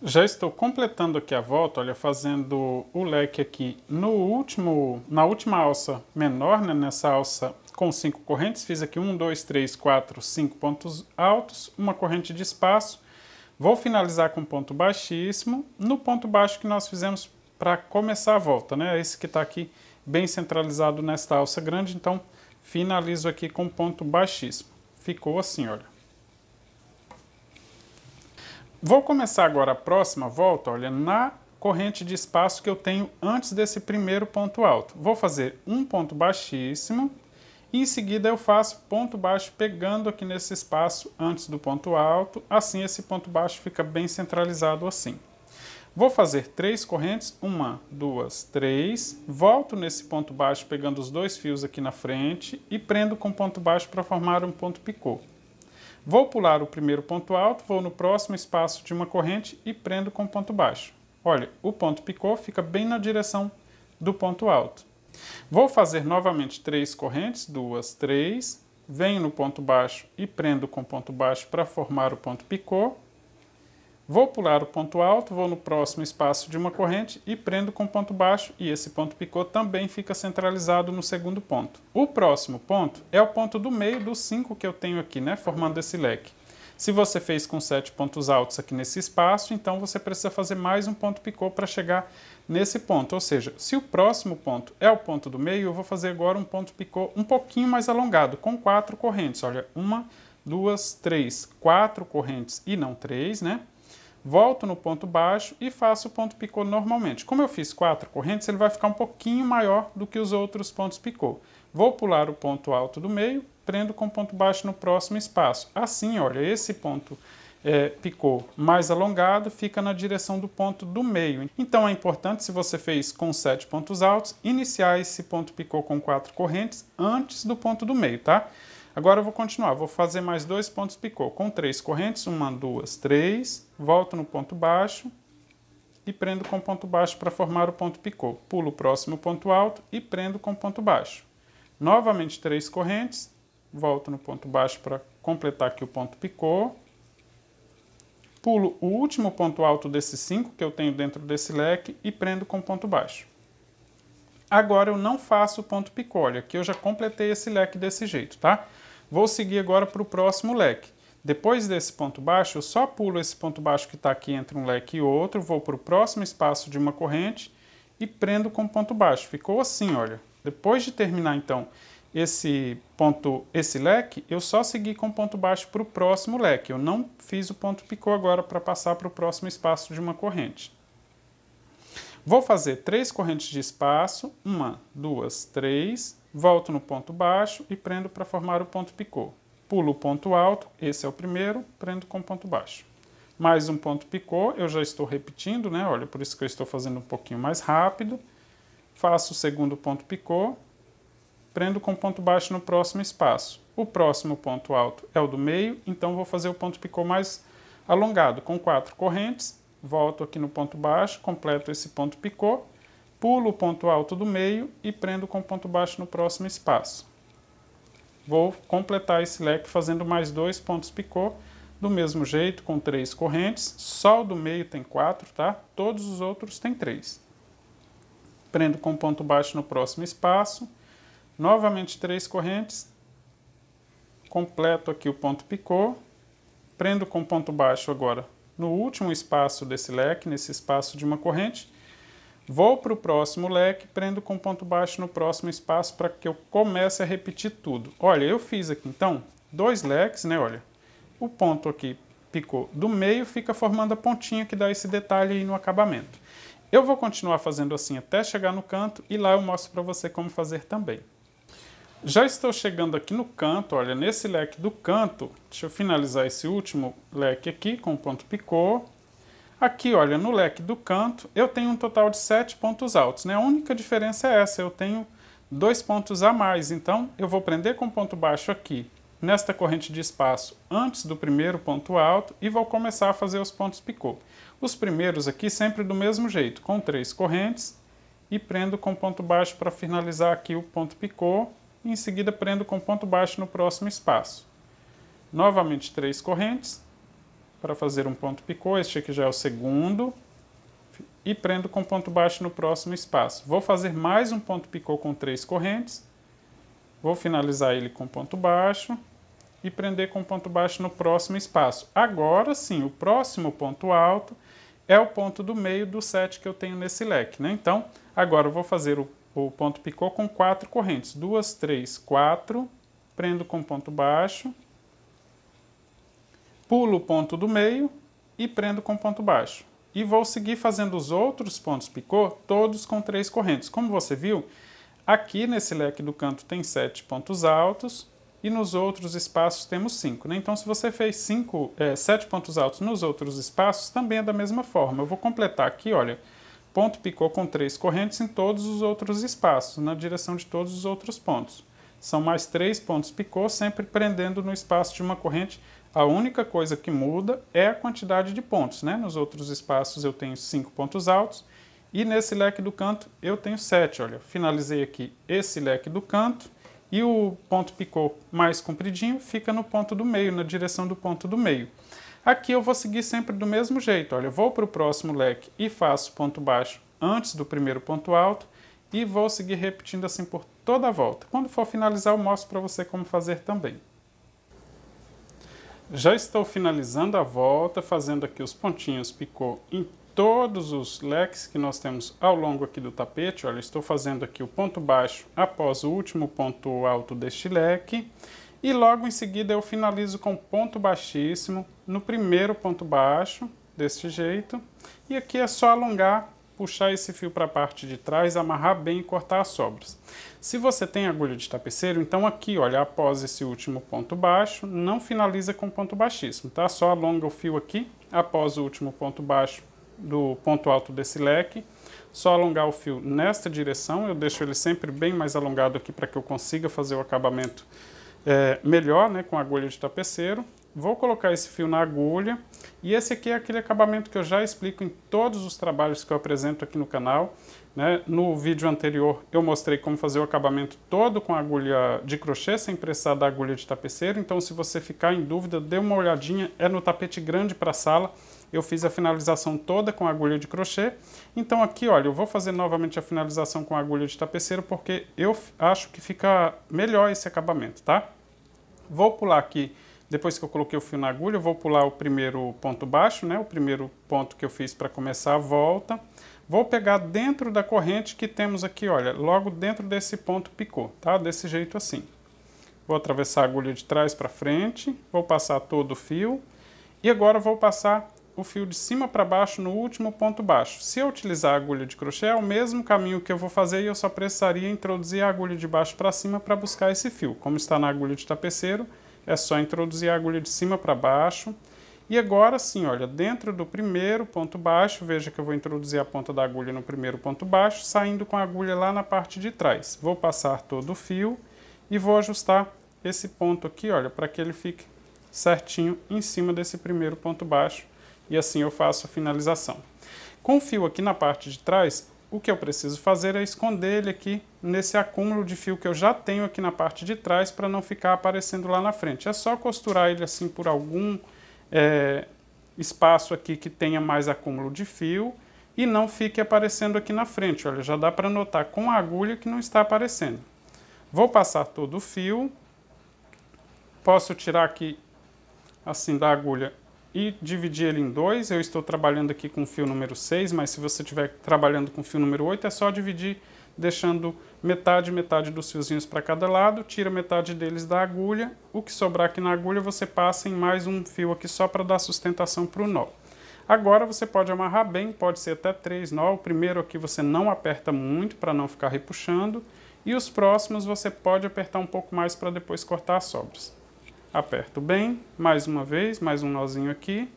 Já estou completando aqui a volta, olha, fazendo o leque aqui no último, na última alça menor, né, nessa alça com cinco correntes, fiz aqui um, dois, três, quatro, cinco pontos altos, uma corrente de espaço, vou finalizar com ponto baixíssimo, no ponto baixo que nós fizemos para começar a volta, né, esse que está aqui bem centralizado nesta alça grande, então finalizo aqui com ponto baixíssimo, ficou assim, olha. Vou começar agora a próxima volta, olha, na corrente de espaço que eu tenho antes desse primeiro ponto alto. Vou fazer um ponto baixíssimo e em seguida eu faço ponto baixo pegando aqui nesse espaço antes do ponto alto, assim esse ponto baixo fica bem centralizado assim. Vou fazer três correntes, uma, duas, três, volto nesse ponto baixo pegando os dois fios aqui na frente e prendo com ponto baixo para formar um ponto picô. Vou pular o primeiro ponto alto, vou no próximo espaço de uma corrente e prendo com ponto baixo. Olha, o ponto picô fica bem na direção do ponto alto. Vou fazer novamente três correntes, duas, três, venho no ponto baixo e prendo com ponto baixo para formar o ponto picô, Vou pular o ponto alto, vou no próximo espaço de uma corrente e prendo com ponto baixo e esse ponto picô também fica centralizado no segundo ponto. O próximo ponto é o ponto do meio dos cinco que eu tenho aqui, né, formando esse leque. Se você fez com sete pontos altos aqui nesse espaço, então você precisa fazer mais um ponto picô para chegar nesse ponto. Ou seja, se o próximo ponto é o ponto do meio, eu vou fazer agora um ponto picô um pouquinho mais alongado, com quatro correntes. Olha, uma, duas, três, quatro correntes e não três, né? volto no ponto baixo e faço o ponto picô normalmente. Como eu fiz quatro correntes, ele vai ficar um pouquinho maior do que os outros pontos picô. Vou pular o ponto alto do meio, prendo com ponto baixo no próximo espaço. Assim, olha, esse ponto é, picô mais alongado fica na direção do ponto do meio. Então é importante, se você fez com sete pontos altos, iniciar esse ponto picô com quatro correntes antes do ponto do meio, tá? Agora eu vou continuar, vou fazer mais dois pontos picô com três correntes, uma, duas, três, volto no ponto baixo e prendo com ponto baixo para formar o ponto picô. Pulo o próximo ponto alto e prendo com ponto baixo. Novamente três correntes, volto no ponto baixo para completar aqui o ponto picô. Pulo o último ponto alto desses cinco que eu tenho dentro desse leque e prendo com ponto baixo. Agora eu não faço ponto picô, olha, aqui eu já completei esse leque desse jeito, tá? Vou seguir agora para o próximo leque. Depois desse ponto baixo, eu só pulo esse ponto baixo que está aqui entre um leque e outro, vou para o próximo espaço de uma corrente e prendo com ponto baixo. Ficou assim, olha. Depois de terminar, então, esse ponto, esse leque, eu só segui com ponto baixo para o próximo leque. Eu não fiz o ponto picô agora para passar para o próximo espaço de uma corrente. Vou fazer três correntes de espaço, uma, duas, três, volto no ponto baixo e prendo para formar o ponto picô. Pulo o ponto alto, esse é o primeiro, prendo com ponto baixo. Mais um ponto picô, eu já estou repetindo, né? Olha, por isso que eu estou fazendo um pouquinho mais rápido. Faço o segundo ponto picô, prendo com ponto baixo no próximo espaço. O próximo ponto alto é o do meio, então vou fazer o ponto picô mais alongado, com quatro correntes. Volto aqui no ponto baixo, completo esse ponto picô pulo o ponto alto do meio e prendo com ponto baixo no próximo espaço. Vou completar esse leque fazendo mais dois pontos picô, do mesmo jeito, com três correntes, só o do meio tem quatro, tá? Todos os outros têm três. Prendo com ponto baixo no próximo espaço, novamente três correntes, completo aqui o ponto picô, prendo com ponto baixo agora no último espaço desse leque, nesse espaço de uma corrente, Vou para o próximo leque, prendo com ponto baixo no próximo espaço para que eu comece a repetir tudo. Olha, eu fiz aqui então dois leques, né? Olha, o ponto aqui picou do meio, fica formando a pontinha que dá esse detalhe aí no acabamento. Eu vou continuar fazendo assim até chegar no canto e lá eu mostro para você como fazer também. Já estou chegando aqui no canto, olha, nesse leque do canto, deixa eu finalizar esse último leque aqui com ponto picou. Aqui, olha, no leque do canto, eu tenho um total de sete pontos altos, né? A única diferença é essa, eu tenho dois pontos a mais, então eu vou prender com ponto baixo aqui nesta corrente de espaço antes do primeiro ponto alto e vou começar a fazer os pontos picô. Os primeiros aqui sempre do mesmo jeito, com três correntes e prendo com ponto baixo para finalizar aqui o ponto picô e em seguida prendo com ponto baixo no próximo espaço. Novamente três correntes para fazer um ponto picô, este aqui já é o segundo, e prendo com ponto baixo no próximo espaço. Vou fazer mais um ponto picô com três correntes, vou finalizar ele com ponto baixo e prender com ponto baixo no próximo espaço. Agora sim, o próximo ponto alto é o ponto do meio do set que eu tenho nesse leque, né? Então, agora eu vou fazer o, o ponto picô com quatro correntes, duas, três, quatro, prendo com ponto baixo pulo o ponto do meio e prendo com ponto baixo. E vou seguir fazendo os outros pontos picô, todos com três correntes. Como você viu, aqui nesse leque do canto tem sete pontos altos e nos outros espaços temos cinco. Né? Então, se você fez cinco, é, sete pontos altos nos outros espaços, também é da mesma forma. Eu vou completar aqui, olha, ponto picô com três correntes em todos os outros espaços, na direção de todos os outros pontos. São mais três pontos picô, sempre prendendo no espaço de uma corrente a única coisa que muda é a quantidade de pontos, né? Nos outros espaços eu tenho cinco pontos altos e nesse leque do canto eu tenho sete. Olha, finalizei aqui esse leque do canto e o ponto picô mais compridinho fica no ponto do meio, na direção do ponto do meio. Aqui eu vou seguir sempre do mesmo jeito. Olha, vou para o próximo leque e faço ponto baixo antes do primeiro ponto alto e vou seguir repetindo assim por toda a volta. Quando for finalizar, eu mostro para você como fazer também. Já estou finalizando a volta, fazendo aqui os pontinhos picô em todos os leques que nós temos ao longo aqui do tapete. Olha, estou fazendo aqui o ponto baixo após o último ponto alto deste leque. E logo em seguida eu finalizo com ponto baixíssimo no primeiro ponto baixo, deste jeito. E aqui é só alongar puxar esse fio para a parte de trás, amarrar bem e cortar as sobras. Se você tem agulha de tapeceiro, então aqui, olha, após esse último ponto baixo, não finaliza com ponto baixíssimo, tá? Só alonga o fio aqui, após o último ponto baixo do ponto alto desse leque, só alongar o fio nesta direção, eu deixo ele sempre bem mais alongado aqui para que eu consiga fazer o acabamento é, melhor, né, com agulha de tapeceiro. Vou colocar esse fio na agulha e esse aqui é aquele acabamento que eu já explico em todos os trabalhos que eu apresento aqui no canal. Né? No vídeo anterior eu mostrei como fazer o acabamento todo com agulha de crochê sem precisar da agulha de tapeceiro, então se você ficar em dúvida, dê uma olhadinha, é no tapete grande para a sala. Eu fiz a finalização toda com agulha de crochê. Então aqui, olha, eu vou fazer novamente a finalização com agulha de tapeceiro porque eu acho que fica melhor esse acabamento, tá? Vou pular aqui depois que eu coloquei o fio na agulha, eu vou pular o primeiro ponto baixo, né? O primeiro ponto que eu fiz para começar a volta. Vou pegar dentro da corrente que temos aqui, olha, logo dentro desse ponto picô, tá? Desse jeito assim. Vou atravessar a agulha de trás para frente, vou passar todo o fio. E agora vou passar o fio de cima para baixo no último ponto baixo. Se eu utilizar a agulha de crochê, é o mesmo caminho que eu vou fazer e eu só precisaria introduzir a agulha de baixo para cima para buscar esse fio. Como está na agulha de tapeceiro, é só introduzir a agulha de cima para baixo. E agora sim, olha, dentro do primeiro ponto baixo, veja que eu vou introduzir a ponta da agulha no primeiro ponto baixo, saindo com a agulha lá na parte de trás. Vou passar todo o fio e vou ajustar esse ponto aqui, olha, para que ele fique certinho em cima desse primeiro ponto baixo. E assim eu faço a finalização. Com o fio aqui na parte de trás, o que eu preciso fazer é esconder ele aqui nesse acúmulo de fio que eu já tenho aqui na parte de trás para não ficar aparecendo lá na frente. É só costurar ele assim por algum é, espaço aqui que tenha mais acúmulo de fio e não fique aparecendo aqui na frente. Olha, já dá para notar com a agulha que não está aparecendo. Vou passar todo o fio. Posso tirar aqui assim da agulha e dividir ele em dois. Eu estou trabalhando aqui com fio número 6, mas se você estiver trabalhando com fio número 8, é só dividir deixando metade, metade dos fiozinhos para cada lado, tira metade deles da agulha, o que sobrar aqui na agulha você passa em mais um fio aqui só para dar sustentação para o nó. Agora você pode amarrar bem, pode ser até três nó, o primeiro aqui você não aperta muito para não ficar repuxando, e os próximos você pode apertar um pouco mais para depois cortar as sobras. Aperto bem, mais uma vez, mais um nozinho aqui,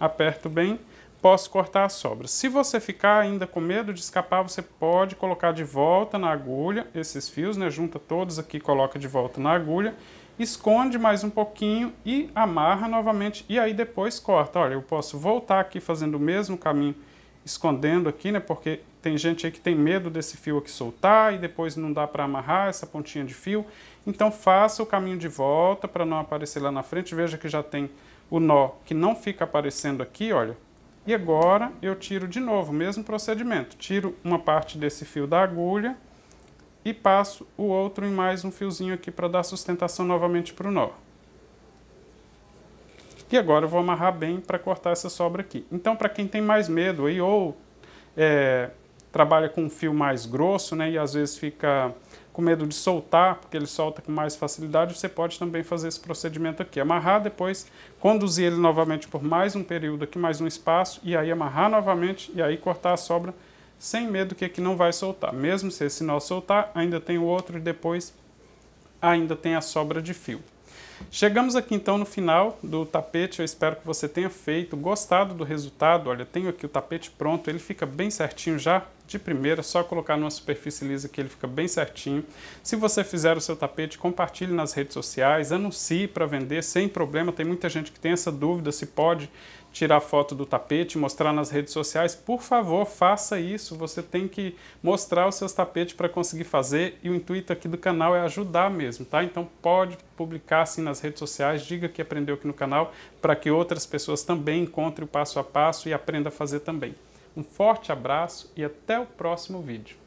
aperto bem, posso cortar a sobra. Se você ficar ainda com medo de escapar, você pode colocar de volta na agulha esses fios, né? Junta todos aqui, coloca de volta na agulha, esconde mais um pouquinho e amarra novamente e aí depois corta. Olha, eu posso voltar aqui fazendo o mesmo caminho, escondendo aqui, né? Porque tem gente aí que tem medo desse fio aqui soltar e depois não dá para amarrar essa pontinha de fio. Então faça o caminho de volta para não aparecer lá na frente. Veja que já tem o nó que não fica aparecendo aqui, olha e agora eu tiro de novo, mesmo procedimento. Tiro uma parte desse fio da agulha e passo o outro em mais um fiozinho aqui para dar sustentação novamente para o nó. E agora eu vou amarrar bem para cortar essa sobra aqui. Então, para quem tem mais medo aí, ou é, trabalha com um fio mais grosso, né, e às vezes fica com medo de soltar, porque ele solta com mais facilidade, você pode também fazer esse procedimento aqui. Amarrar depois, conduzir ele novamente por mais um período aqui, mais um espaço, e aí amarrar novamente, e aí cortar a sobra sem medo que aqui não vai soltar. Mesmo se esse nó soltar, ainda tem o outro e depois ainda tem a sobra de fio. Chegamos aqui então no final do tapete, eu espero que você tenha feito, gostado do resultado. Olha, tenho aqui o tapete pronto, ele fica bem certinho já de primeira, só colocar numa superfície lisa que ele fica bem certinho. Se você fizer o seu tapete, compartilhe nas redes sociais, anuncie para vender sem problema. Tem muita gente que tem essa dúvida se pode tirar foto do tapete, mostrar nas redes sociais, por favor, faça isso. Você tem que mostrar os seus tapetes para conseguir fazer e o intuito aqui do canal é ajudar mesmo, tá? Então pode publicar assim nas redes sociais, diga que aprendeu aqui no canal para que outras pessoas também encontrem o passo a passo e aprenda a fazer também. Um forte abraço e até o próximo vídeo.